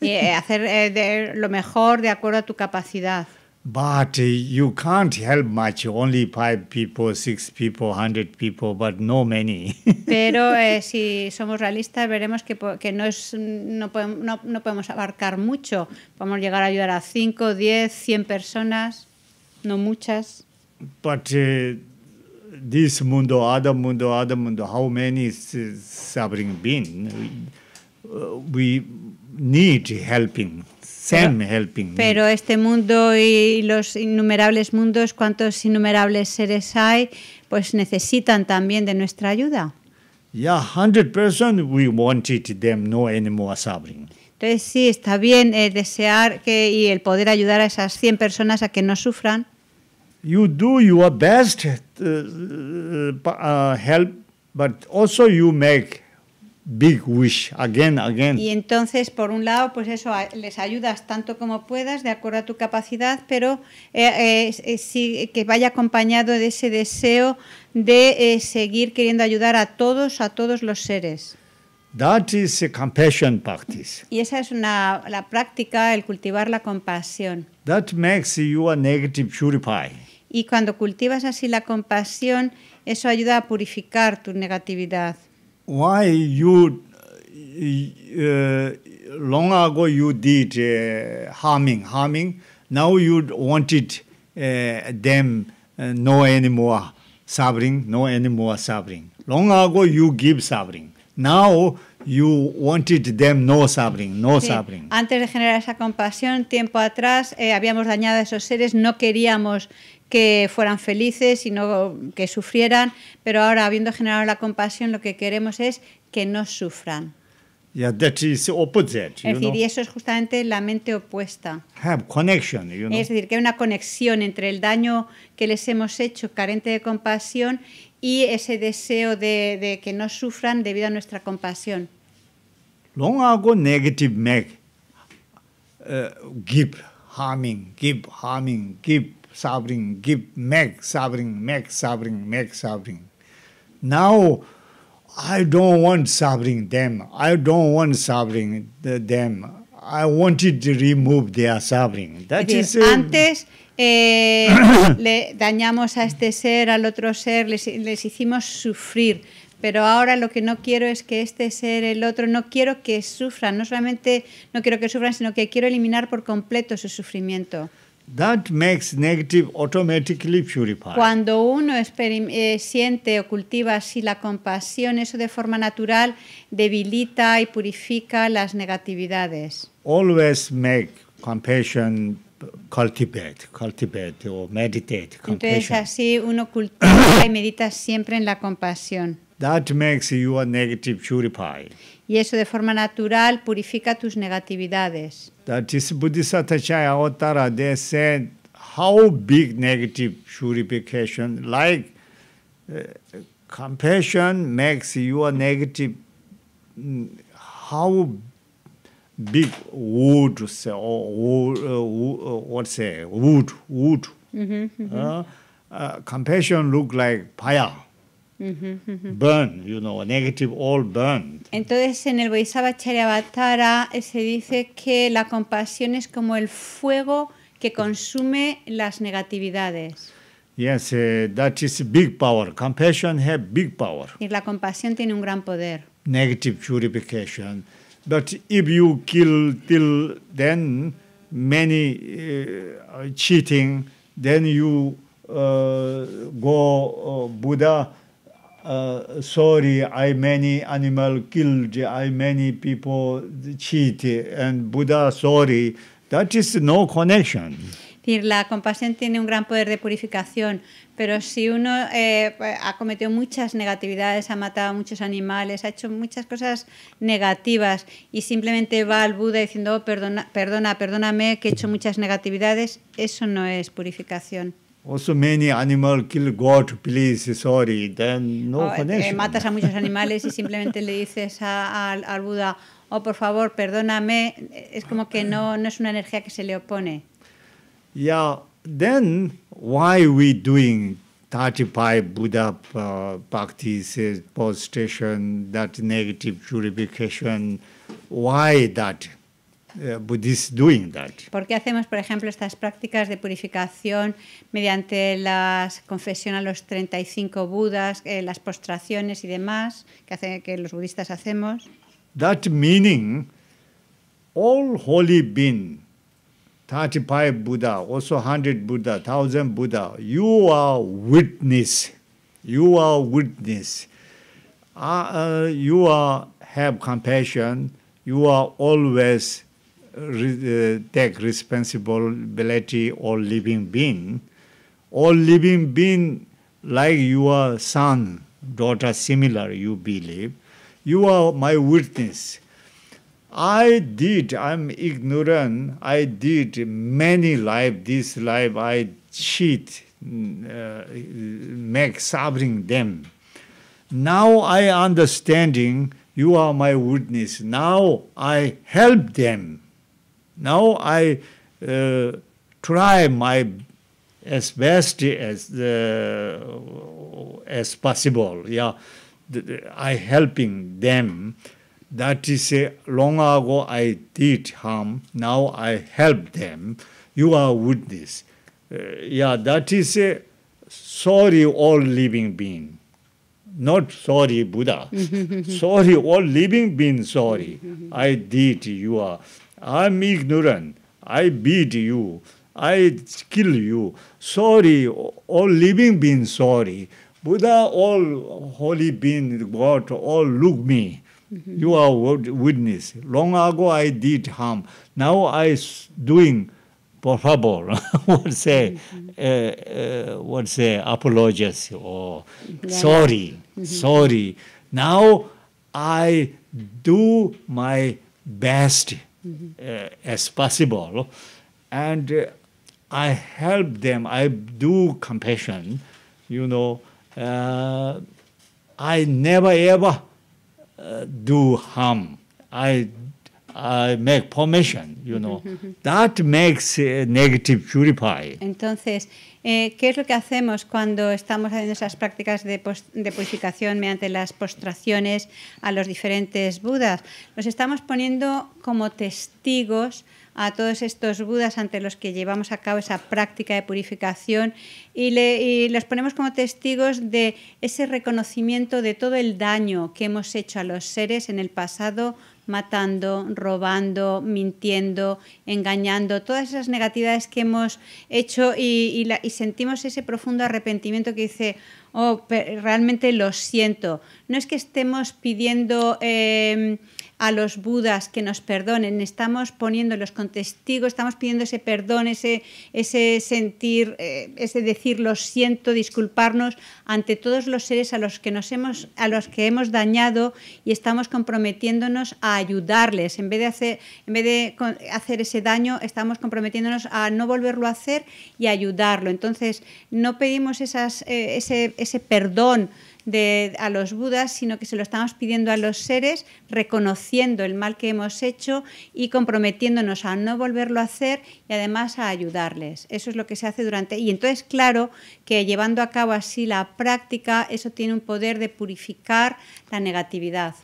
Eh, hacer eh, de, lo mejor de acuerdo a tu capacidad. But uh, you can't help much, only five people, six people, hundred people, but no many. Pero eh, si somos realistas, veremos que, que no, es, no, podemos, no, no podemos abarcar mucho. Podemos llegar a ayudar a 5, 10, 100 personas, no muchas. But uh, this mundo, other mundo, other mundo, how many is suffering been? Uh, we need helping. Sam pero, helping. Pero este mundo y los innumerables mundos, cuántos innumerables seres hay, pues necesitan también de nuestra ayuda. Yeah, 100% we wanted them no anymore suffering. Entonces sí, está bien eh, desear que, y el poder ayudar a esas 100 personas a que no sufran. You do your best to, uh, uh, uh, help, but also you make Wish, Y entonces, por un lado, pues eso, les ayudas tanto como puedas, de acuerdo a tu capacidad, pero eh, eh, que vaya acompañado de ese deseo de eh, seguir queriendo ayudar a todos, a todos los seres. That is a compassion practice. Y esa es una, la práctica, el cultivar la compasión. That makes you a negative purify. Y cuando cultivas así la compasión, eso ayuda a purificar tu negatividad why you uh, long ago you did uh, harming, harming. Now you wanted uh, them uh, no anymore suffering, no anymore suffering. Long ago you give suffering. Now you wanted them no suffering, no suffering. Antes de generar esa compasión, tiempo atrás eh, habíamos dañado a esos seres, no queríamos que fueran felices y no que sufrieran, pero ahora habiendo generado la compasión lo que queremos es que no sufran. es decir, y eso es justamente la mente opuesta. Es decir, que hay una conexión entre el daño que les hemos hecho carente de compasión y ese deseo de, que no sufran debido a nuestra compasión. Long ago, negative make, uh, give harming, give harming, give sabring, give, make sabring, make sabring, make sabring. Now, I don't want sabring them. I don't want sabring them. I wanted to remove their sabring. That decir, is, uh, antes eh, le dañamos a este ser, al otro ser, les, les hicimos sufrir pero ahora lo que no quiero es que este ser, el otro, no quiero que sufran, no solamente no quiero que sufran, sino que quiero eliminar por completo su sufrimiento. That makes negative automatically purified. Cuando uno eh, siente o cultiva así la compasión, eso de forma natural debilita y purifica las negatividades. Always make compassion cultivate, cultivate or meditate. Compassion. Entonces así uno cultiva y medita siempre en la compasión. That makes your negative purified y eso de forma natural purifica tus negatividades. That is o tara, they said how big negative purification, like uh, compassion makes your negative, how big wood, say, or uh, what say, wood, wood. Mm-hmm, mm-hmm. Uh, uh, compassion look like fire. -huh, Burn, you know, a negative all burned. Entonces en el Bodhisattva se dice que la compasión es como el fuego que consume las negatividades. Yes, uh, that is big power. Compassion has big power. Y la compasión tiene un gran poder. Negative purification. But if you kill till then many eh, cheating, then you uh, go uh, Buddha Uh, many animal people no La compasión tiene un gran poder de purificación, pero si uno eh, ha cometido muchas negatividades, ha matado a muchos animales, ha hecho muchas cosas negativas y simplemente va al Buda diciendo, oh, perdona, perdona, perdóname que he hecho muchas negatividades, eso no es purificación. Also many animal kill God, please, sorry. Then no oh, eh, matas a muchos animales y simplemente le dices a, al Buda, oh por favor, perdóname, es como que no, no es una energía que se le opone. Yeah, then why we doing 35 Buddha uh, practices, post station, that negative purification, why that? Eh, doing that. ¿Por qué hacemos, por ejemplo, estas prácticas de purificación mediante la confesión a los 35 Budas, eh, las postraciones y demás que, hace, que los budistas hacemos? That meaning, all holy being, 35 Buddha, also 100 Buddha, 1000 Buddha, you are witness. You are witness. uh, uh you are have compassion. You are always re, uh, take responsibility all living being. All living being, like your son, daughter, similar, you believe. You are my witness. I did, I'm ignorant, I did many life, this life, I cheat, uh, make suffering them. Now I understanding, you are my witness. Now I help them. now i uh, try my as best as uh, as possible yeah i helping them that is a uh, long ago i did harm now i help them you are with this yeah that is a sorry all living being not sorry buddha sorry all living being sorry i did you are I'm ignorant. I beat you. I kill you. Sorry, all living beings, sorry. Buddha, all holy beings, God, all look me. Mm-hmm. You are witness. Long ago I did harm. Now I doing, por favor, what say, mm-hmm. uh, uh, what say, apologies or yeah. sorry, mm-hmm. sorry. Now I do my best uh, as possible. And uh, I help them, I do compassion, you know. Uh, I never ever uh, do harm. I, I make permission, you know. that makes uh, negative purify. Entonces, Eh, ¿Qué es lo que hacemos cuando estamos haciendo esas prácticas de, purificación mediante las postraciones a los diferentes budas? Los estamos poniendo como testigos a todos estos budas ante los que llevamos a cabo esa práctica de purificación y, y los ponemos como testigos de ese reconocimiento de todo el daño que hemos hecho a los seres en el pasado matando, robando, mintiendo, engañando, todas esas negatividades que hemos hecho y, sentimos ese profundo arrepentimiento que dice, oh, realmente lo siento. No es que estemos pidiendo... Em, a los Budas que nos perdonen, estamos poniéndolos con testigos, estamos pidiendo ese perdón, ese, ese sentir, eh, ese decir lo siento, disculparnos ante todos los seres a los que nos hemos, a los que hemos dañado y estamos comprometiéndonos a ayudarles. En vez de hacer, en vez de hacer ese daño, estamos comprometiéndonos a no volverlo a hacer y ayudarlo. Entonces, no pedimos esas, eh, ese, ese perdón a los budas, sino que se lo estamos pidiendo a los seres, reconociendo el mal que hemos hecho y comprometiéndonos a no volverlo a hacer y además a ayudarles. Eso es lo que se hace durante... Y entonces, claro, que llevando a cabo así la práctica, eso tiene un poder de purificar la negatividad.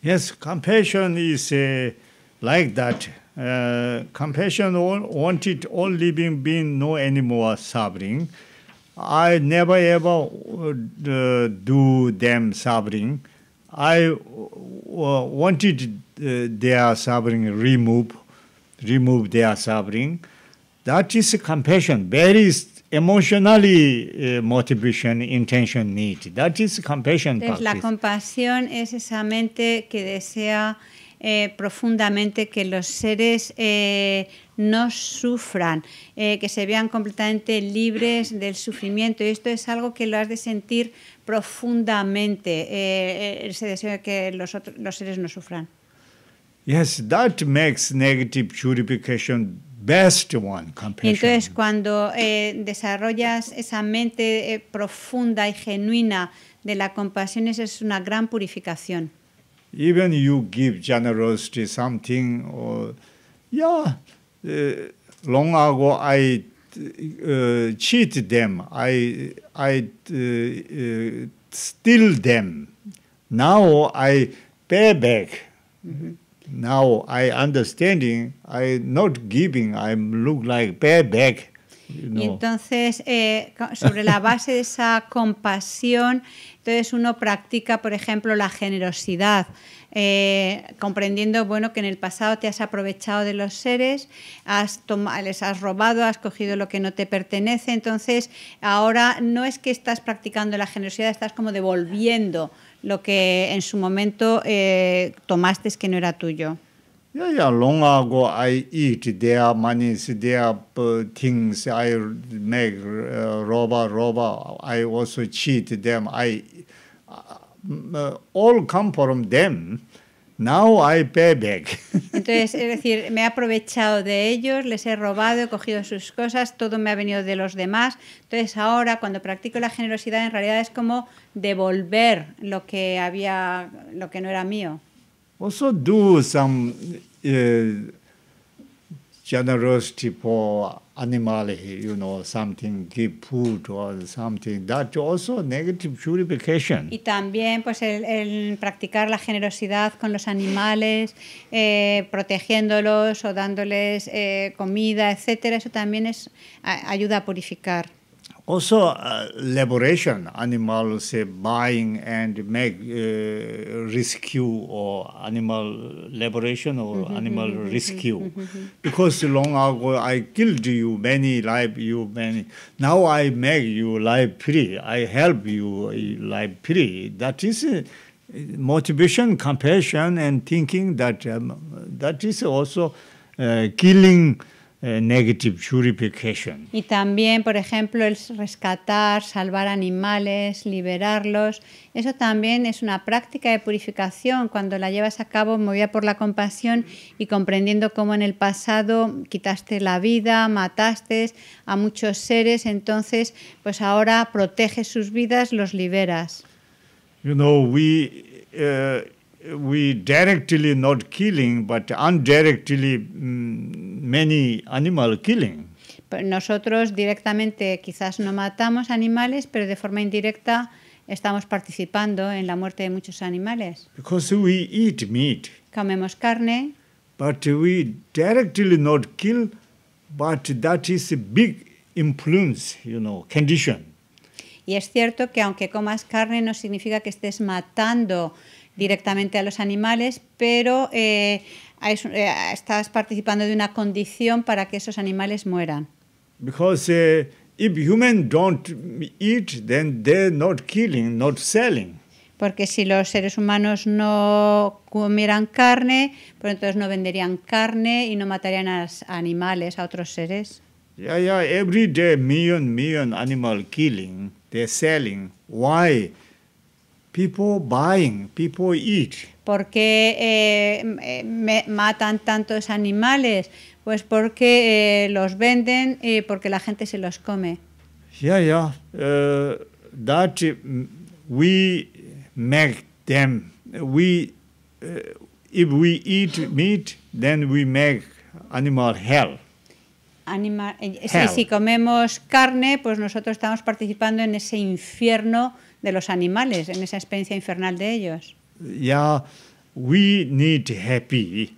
Yes, compassion is eh, like that. Uh, compassion wanted all living beings no anymore suffering. I never ever uh, do them suffering. I uh, wanted uh, their suffering remove, remove their suffering. That is compassion, very emotionally uh, motivation, intention, need. That is compassion. Entonces, la compasión es esa mente que desea eh, profundamente que los seres eh, no sufran, eh, que se vean completamente libres del sufrimiento. Y esto es algo que lo has de sentir profundamente, eh, eh ese deseo de que los, otros, los seres no sufran. Yes, that makes negative purification best one, compassion. Entonces, cuando eh, desarrollas esa mente profunda y genuina de la compasión, esa es una gran purificación. Even you give generosity something or yeah, long ago I uh, cheat them. I I uh, uh steal them. Now I pay back. Mm -hmm. Now I understanding. I not giving. I look like pay back. Y entonces, eh, sobre la base de esa compasión, entonces uno practica, por ejemplo, la generosidad, eh, comprendiendo bueno, que en el pasado te has aprovechado de los seres, les has robado, has cogido lo que no te pertenece. Entonces, ahora no es que estás practicando la generosidad, estás como devolviendo lo que en su momento eh, tomaste que no era tuyo long ago I also cheat them. Uh, uh, all come from them. Now I pay back. Entonces, es decir, me he aprovechado de ellos, les he robado, he cogido sus cosas, todo me ha venido de los demás. Entonces, ahora cuando practico la generosidad, en realidad es como devolver lo que había, lo que no era mío. Also do some generosity for animal, you know, something give food or something. That also negative purification. Y también, pues, el, el practicar la generosidad con los animales, eh, protegiéndolos o dándoles eh, comida, etcétera, eso también es ayuda a purificar. also uh, liberation animals say uh, buying and make uh, rescue or animal liberation or mm-hmm, animal mm-hmm, rescue mm-hmm, mm-hmm, because long ago i killed you many life you many now i make you life free i help you uh, life free that is uh, motivation compassion and thinking that um, that is also killing Eh, negative Y también, por ejemplo, el rescatar, salvar animales, liberarlos. Eso también es una práctica de purificación cuando la llevas a cabo movida por la compasión y comprendiendo cómo en el pasado quitaste la vida, mataste a muchos seres, entonces pues ahora proteges sus vidas, los liberas. You know, we, eh, nosotros directamente quizás no matamos animales, pero de forma indirecta estamos participando en la muerte de muchos animales. Because we eat meat. Comemos carne. But we directly not kill, but that is a big influence, you know, condition. Y es cierto que aunque comas carne no significa que estés matando directamente a los animales, pero eh, eh, estás participando de una condición para que esos animales mueran. Because eh, if humans don't eat, then they're not killing, not selling. Porque si los seres humanos no comieran carne, pues entonces no venderían carne y no matarían a animales, a otros seres. Yeah, yeah, every day million, million animal killing, they're selling. Why? buying, ¿Por qué eh, matan tantos animales? Pues porque eh, los venden y porque la gente se los come. Yeah, yeah. Uh, mm, we make them. We uh, we eat meat, then we make animal hell. Animal, eh, Si, si comemos carne, pues nosotros estamos participando en ese infierno de los animales en esa experiencia infernal de ellos. Yeah, we need happy,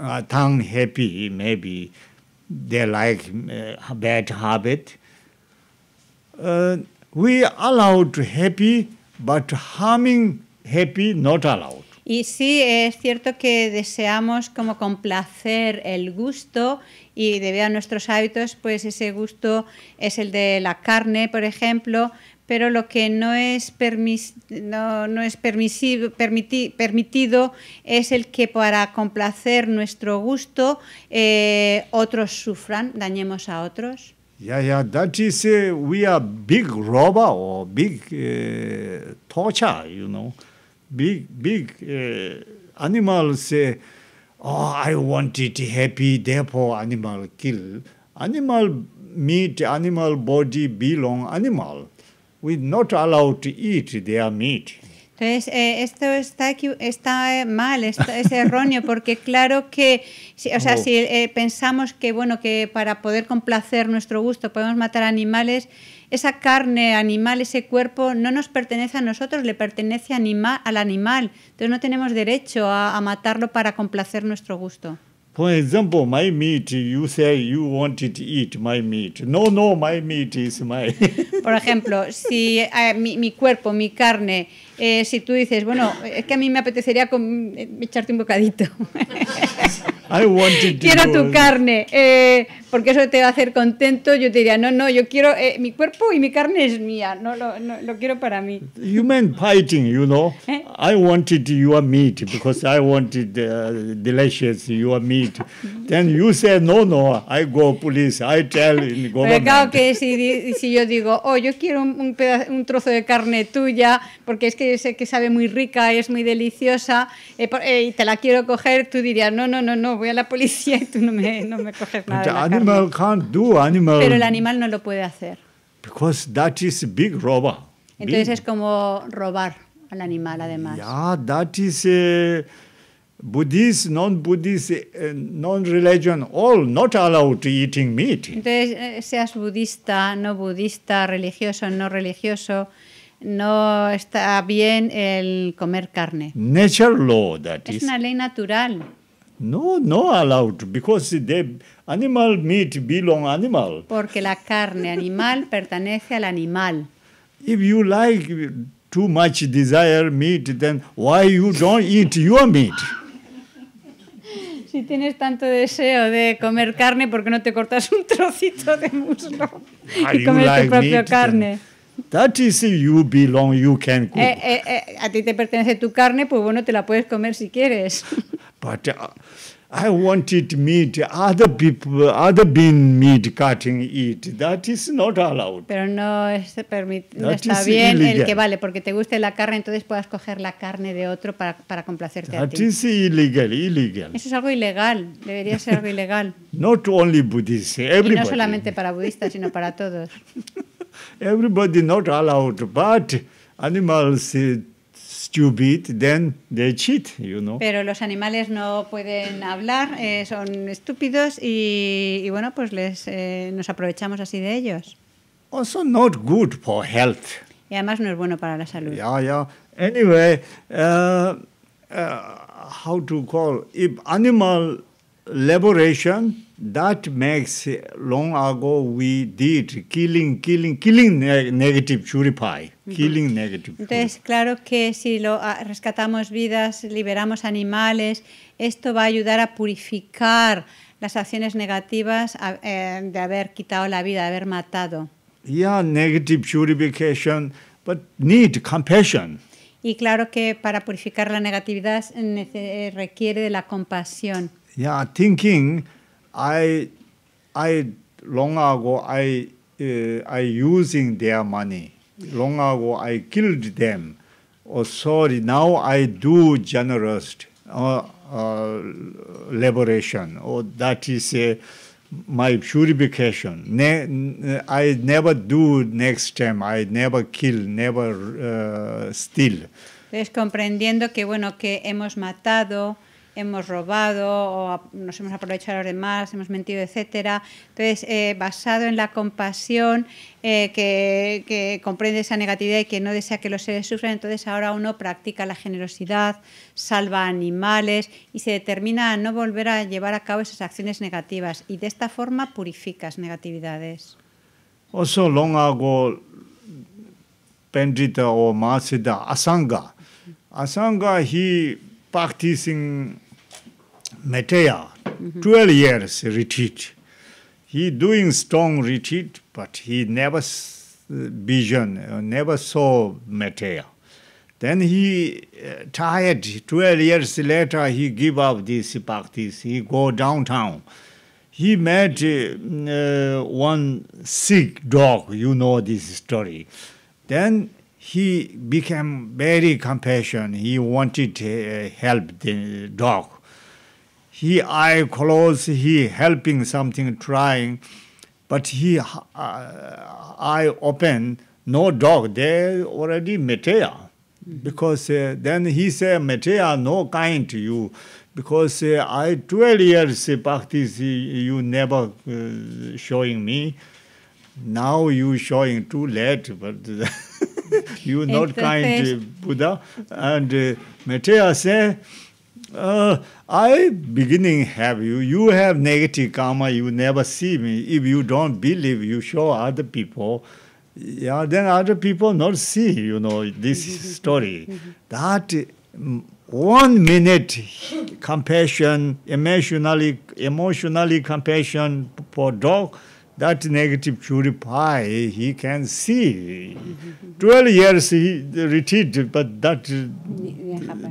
a tan happy maybe. They like uh, bad habit. Uh, we allowed happy, but harming happy not allowed. Y sí, es cierto que deseamos como complacer el gusto y debido a nuestros hábitos, pues ese gusto es el de la carne, por ejemplo, pero lo que no es, es permitido es el que para complacer nuestro gusto eh, otros sufran, dañemos a otros. Ya yeah, that is we are big robber or big uh, torture, you know, big big uh, eh, animals. oh, I want it happy, therefore animal kill. Animal meat, animal body belong animal. Entonces, eh, esto está, está eh, mal, es erróneo, porque claro que, o sea, si eh, pensamos que, bueno, que para poder complacer nuestro gusto podemos matar animales, esa carne animal, ese cuerpo, no nos pertenece a nosotros, le pertenece al animal. Entonces no tenemos derecho a matarlo para complacer nuestro gusto. For example, my meat, you say you wanted to eat my meat. No, no, my meat is my. Por ejemplo, si eh, mi, mi, cuerpo, mi carne, eh, si tú dices, bueno, es que a mí me apetecería con, eh, echarte un bocadito. I wanted to Quiero tu carne. Eh, porque eso te va a hacer contento, yo te diría, no, no, yo quiero, eh, mi cuerpo y mi carne es mía, no lo, no, lo quiero para mí. You meant fighting, you know. ¿Eh? I wanted your meat because I wanted uh, delicious your meat. Then you said, no, no, I go police, I tell in government. Pero claro que si, si yo digo, oh, yo quiero un, un, pedazo, un trozo de carne tuya, porque es que sé que sabe muy rica, es muy deliciosa, eh, eh y te la quiero coger, tú dirías, no, no, no, no, voy a la policía y tú no me, no me coges nada. la carne animal can't do animal. Pero el animal no lo puede hacer. Because that is big robber. Entonces big. es como robar al animal además. Yeah, that is uh, Buddhist, non-Buddhist, eh, non-religion, all not allowed eating meat. Entonces eh, seas budista, no budista, religioso, no religioso, no está bien el comer carne. Nature law, that es is. una ley natural. No, no allowed because the animal meat belong animal. Porque la carne animal pertenece al animal. If you like too much desire meat, then why you don't eat your meat? Si tienes tanto deseo de comer carne, ¿por qué no te cortas un trocito de muslo y comes tu propia carne? a ti te pertenece tu carne, pues bueno, te la puedes comer si quieres. But uh, I wanted meat, other people, other meat cutting That is not allowed. Pero no, está bien el que vale, porque te guste la carne, entonces puedas coger la carne de otro para, para complacerte a ti. Is illegal, illegal. Eso es algo ilegal, debería ser algo ilegal. not only Buddhists, everybody. Y no solamente para budistas, sino para todos. everybody not allowed, but animals stupid, then they cheat, you know. Pero los animales no pueden hablar, eh, son estúpidos y, y, bueno, pues les, eh, nos aprovechamos así de ellos. Also not good for health. Y además no es bueno para la salud. Yeah, yeah. Anyway, uh, uh, how to call if animal liberation that makes long ago we did killing killing killing neg negative purify killing negative purify. entonces claro que si lo ah, rescatamos vidas liberamos animales esto va a ayudar a purificar las acciones negativas eh, de haber quitado la vida de haber matado yeah negative purification but need compassion y claro que para purificar la negatividad eh, requiere de la compasión yeah, thinking, I, I long ago I, uh, I using their money. Long ago I killed them. Oh, sorry. Now I do generous uh, uh, liberation. Oh, that is a uh, my purification. Ne I never do next time. I never kill, never uh, steal. comprendiendo que, bueno, que hemos matado, hemos robado nos hemos aprovechado de los demás, hemos mentido, etcétera. Entonces, eh, basado en la compasión eh, que, comprende esa negatividad y que no desea que los seres sufran, entonces ahora uno practica la generosidad, salva animales y se determina a no volver a llevar a cabo esas acciones negativas y de esta forma purificas negatividades. hace long ago, Pendita o Masida Asanga, Asanga he practicing metea 12 years retreat he doing strong retreat but he never vision uh, never saw metea then he uh, tired 12 years later he give up this practice, he go downtown he met uh, uh, one sick dog you know this story then he became very compassion he wanted to uh, help the dog he eye close, he helping something, trying, but he uh, eye open, no dog, they already metea. Because uh, then he say, metea, no kind to you. Because uh, I 12 years practice, you never uh, showing me. Now you showing too late, but you not kind, to Buddha. And uh, metea say, uh i beginning have you you have negative karma you never see me if you don't believe you show other people yeah then other people not see you know this mm-hmm. story mm-hmm. that mm, one minute compassion emotionally emotionally compassion for dog that negative purify, he can see. 12 years he retreated, but that,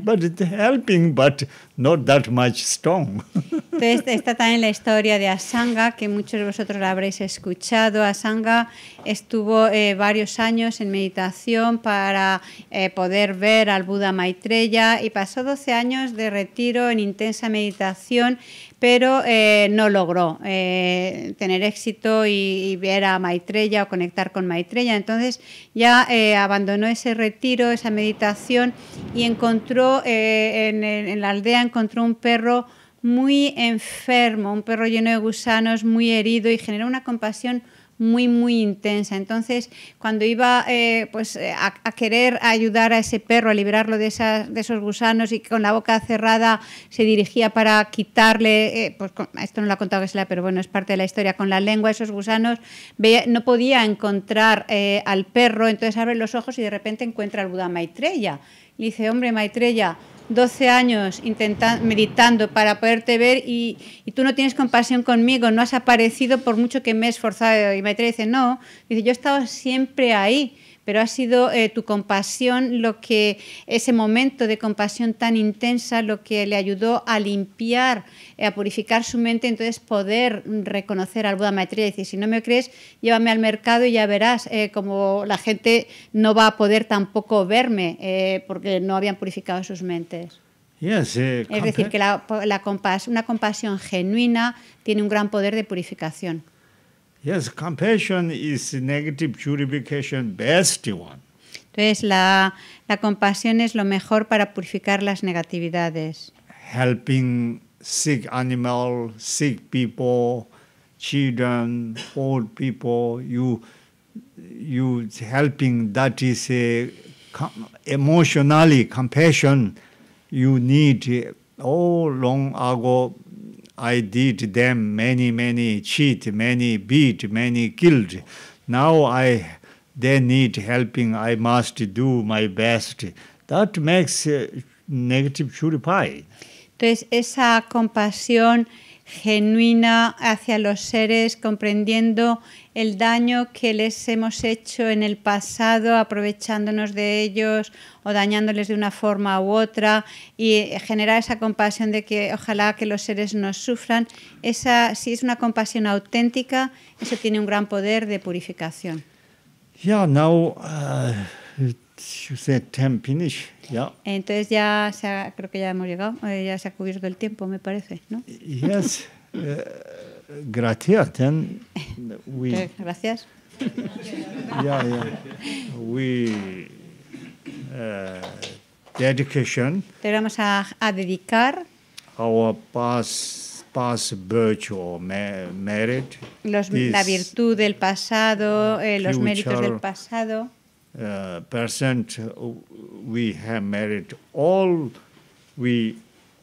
but it helping, but not that much strong. Entonces está también la historia de Asanga, que muchos de vosotros la habréis escuchado. Asanga estuvo eh, varios años en meditación para eh, poder ver al Buda Maitreya y pasó 12 años de retiro en intensa meditación pero eh, no logró eh, tener éxito y, ver a Maitreya o conectar con Maitreya. Entonces ya eh, abandonó ese retiro, esa meditación y encontró en, en la aldea encontró un perro muy enfermo, un perro lleno de gusanos, muy herido y generó una compasión muy, muy intensa. Entonces, cuando iba eh, pues, eh, a, querer ayudar a ese perro, a liberarlo de, esas, esos gusanos y con la boca cerrada se dirigía para quitarle, eh, pues, esto no lo ha contado Gisela, pero bueno, es parte de la historia, con la lengua esos gusanos, no podía encontrar al perro, entonces abre los ojos y de repente encuentra al Buda Maitreya. y dice, hombre, Maitreya, 12 años intentando meditando para poderte ver y, tú no tienes compasión conmigo, no has aparecido por mucho que me he esforzado. Y me dice, no, dice, yo he estado siempre ahí pero ha sido eh, tu compasión lo que, ese momento de compasión tan intensa, lo que le ayudó a limpiar, eh, a purificar su mente, entonces poder reconocer al Buda Maitreya y decir, si no me crees, llévame al mercado y ya verás cómo eh, como la gente no va a poder tampoco verme porque no habían purificado sus mentes. es decir, que una compasión genuina tiene un gran poder de purificación. Yes, compassion is negative purification best one. Entonces, la, la compasión es lo mejor para purificar las negatividades. Helping sick animal, sick people, children, old people, you, you helping, that is a, eh, emotionally compassion you need eh, all long ago I did them many, many cheat, many beat, many killed. Now I they need helping. I must do my best. That makes uh, negative Entonces esa compasión genuina hacia los seres, comprendiendo el daño que les hemos hecho en el pasado, aprovechándonos de ellos o dañándoles de una forma u otra, y generar esa compasión de que ojalá que los seres no sufran. Esa, si es una compasión auténtica, eso tiene un gran poder de purificación. Uh, Entonces ya creo que ya hemos llegado, eh, ya se ha cubierto el tiempo, me parece, ¿no? Eh, gracias. Then Gracias. Yeah, yeah. We uh, dedication. Te vamos a, a dedicar. Our past, past virtue or merit. Los, la virtud del pasado, eh, los méritos del pasado. Uh, present, we have merit all we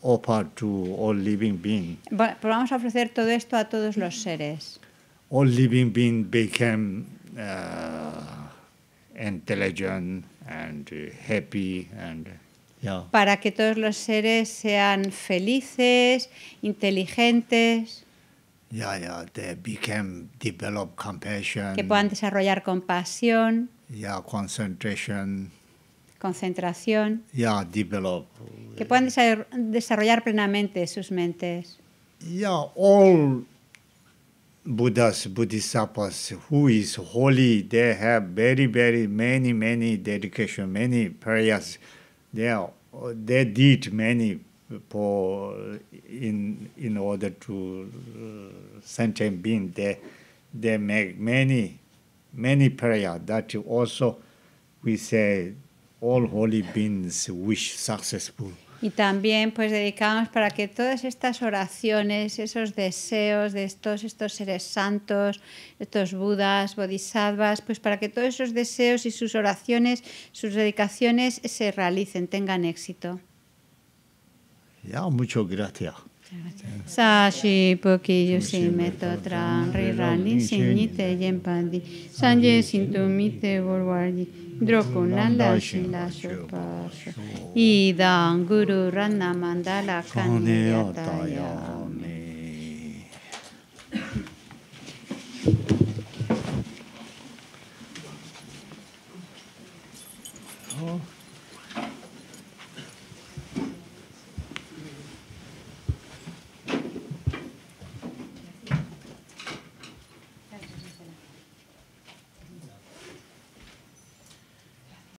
offer oh, to all living being. Bueno, vamos a ofrecer todo esto a todos los seres. All living being became uh, intelligent and uh, happy and yeah. Para que todos los seres sean felices, inteligentes. Yeah, yeah, they became develop compassion. Que puedan desarrollar compasión. Yeah, concentration. concentración, yeah, develop, que puedan desarrollar plenamente sus mentes. Yeah, all Buddhas, Bodhisattvas, who is holy, they have very, very many, many dedication, many prayers. They, are, they did many for in in order to uh, sentient being. They they make many, many prayer. That also we say Y también pues dedicamos para que todas estas oraciones, esos deseos de todos estos seres santos, estos budas, bodhisattvas, pues para que todos esos deseos y sus oraciones, sus dedicaciones se realicen, tengan éxito. Ya, muchas gracias. Sashi Drokunanda Shila Shupasha Idang Guru Rana Mandala Kandiyataya Oh.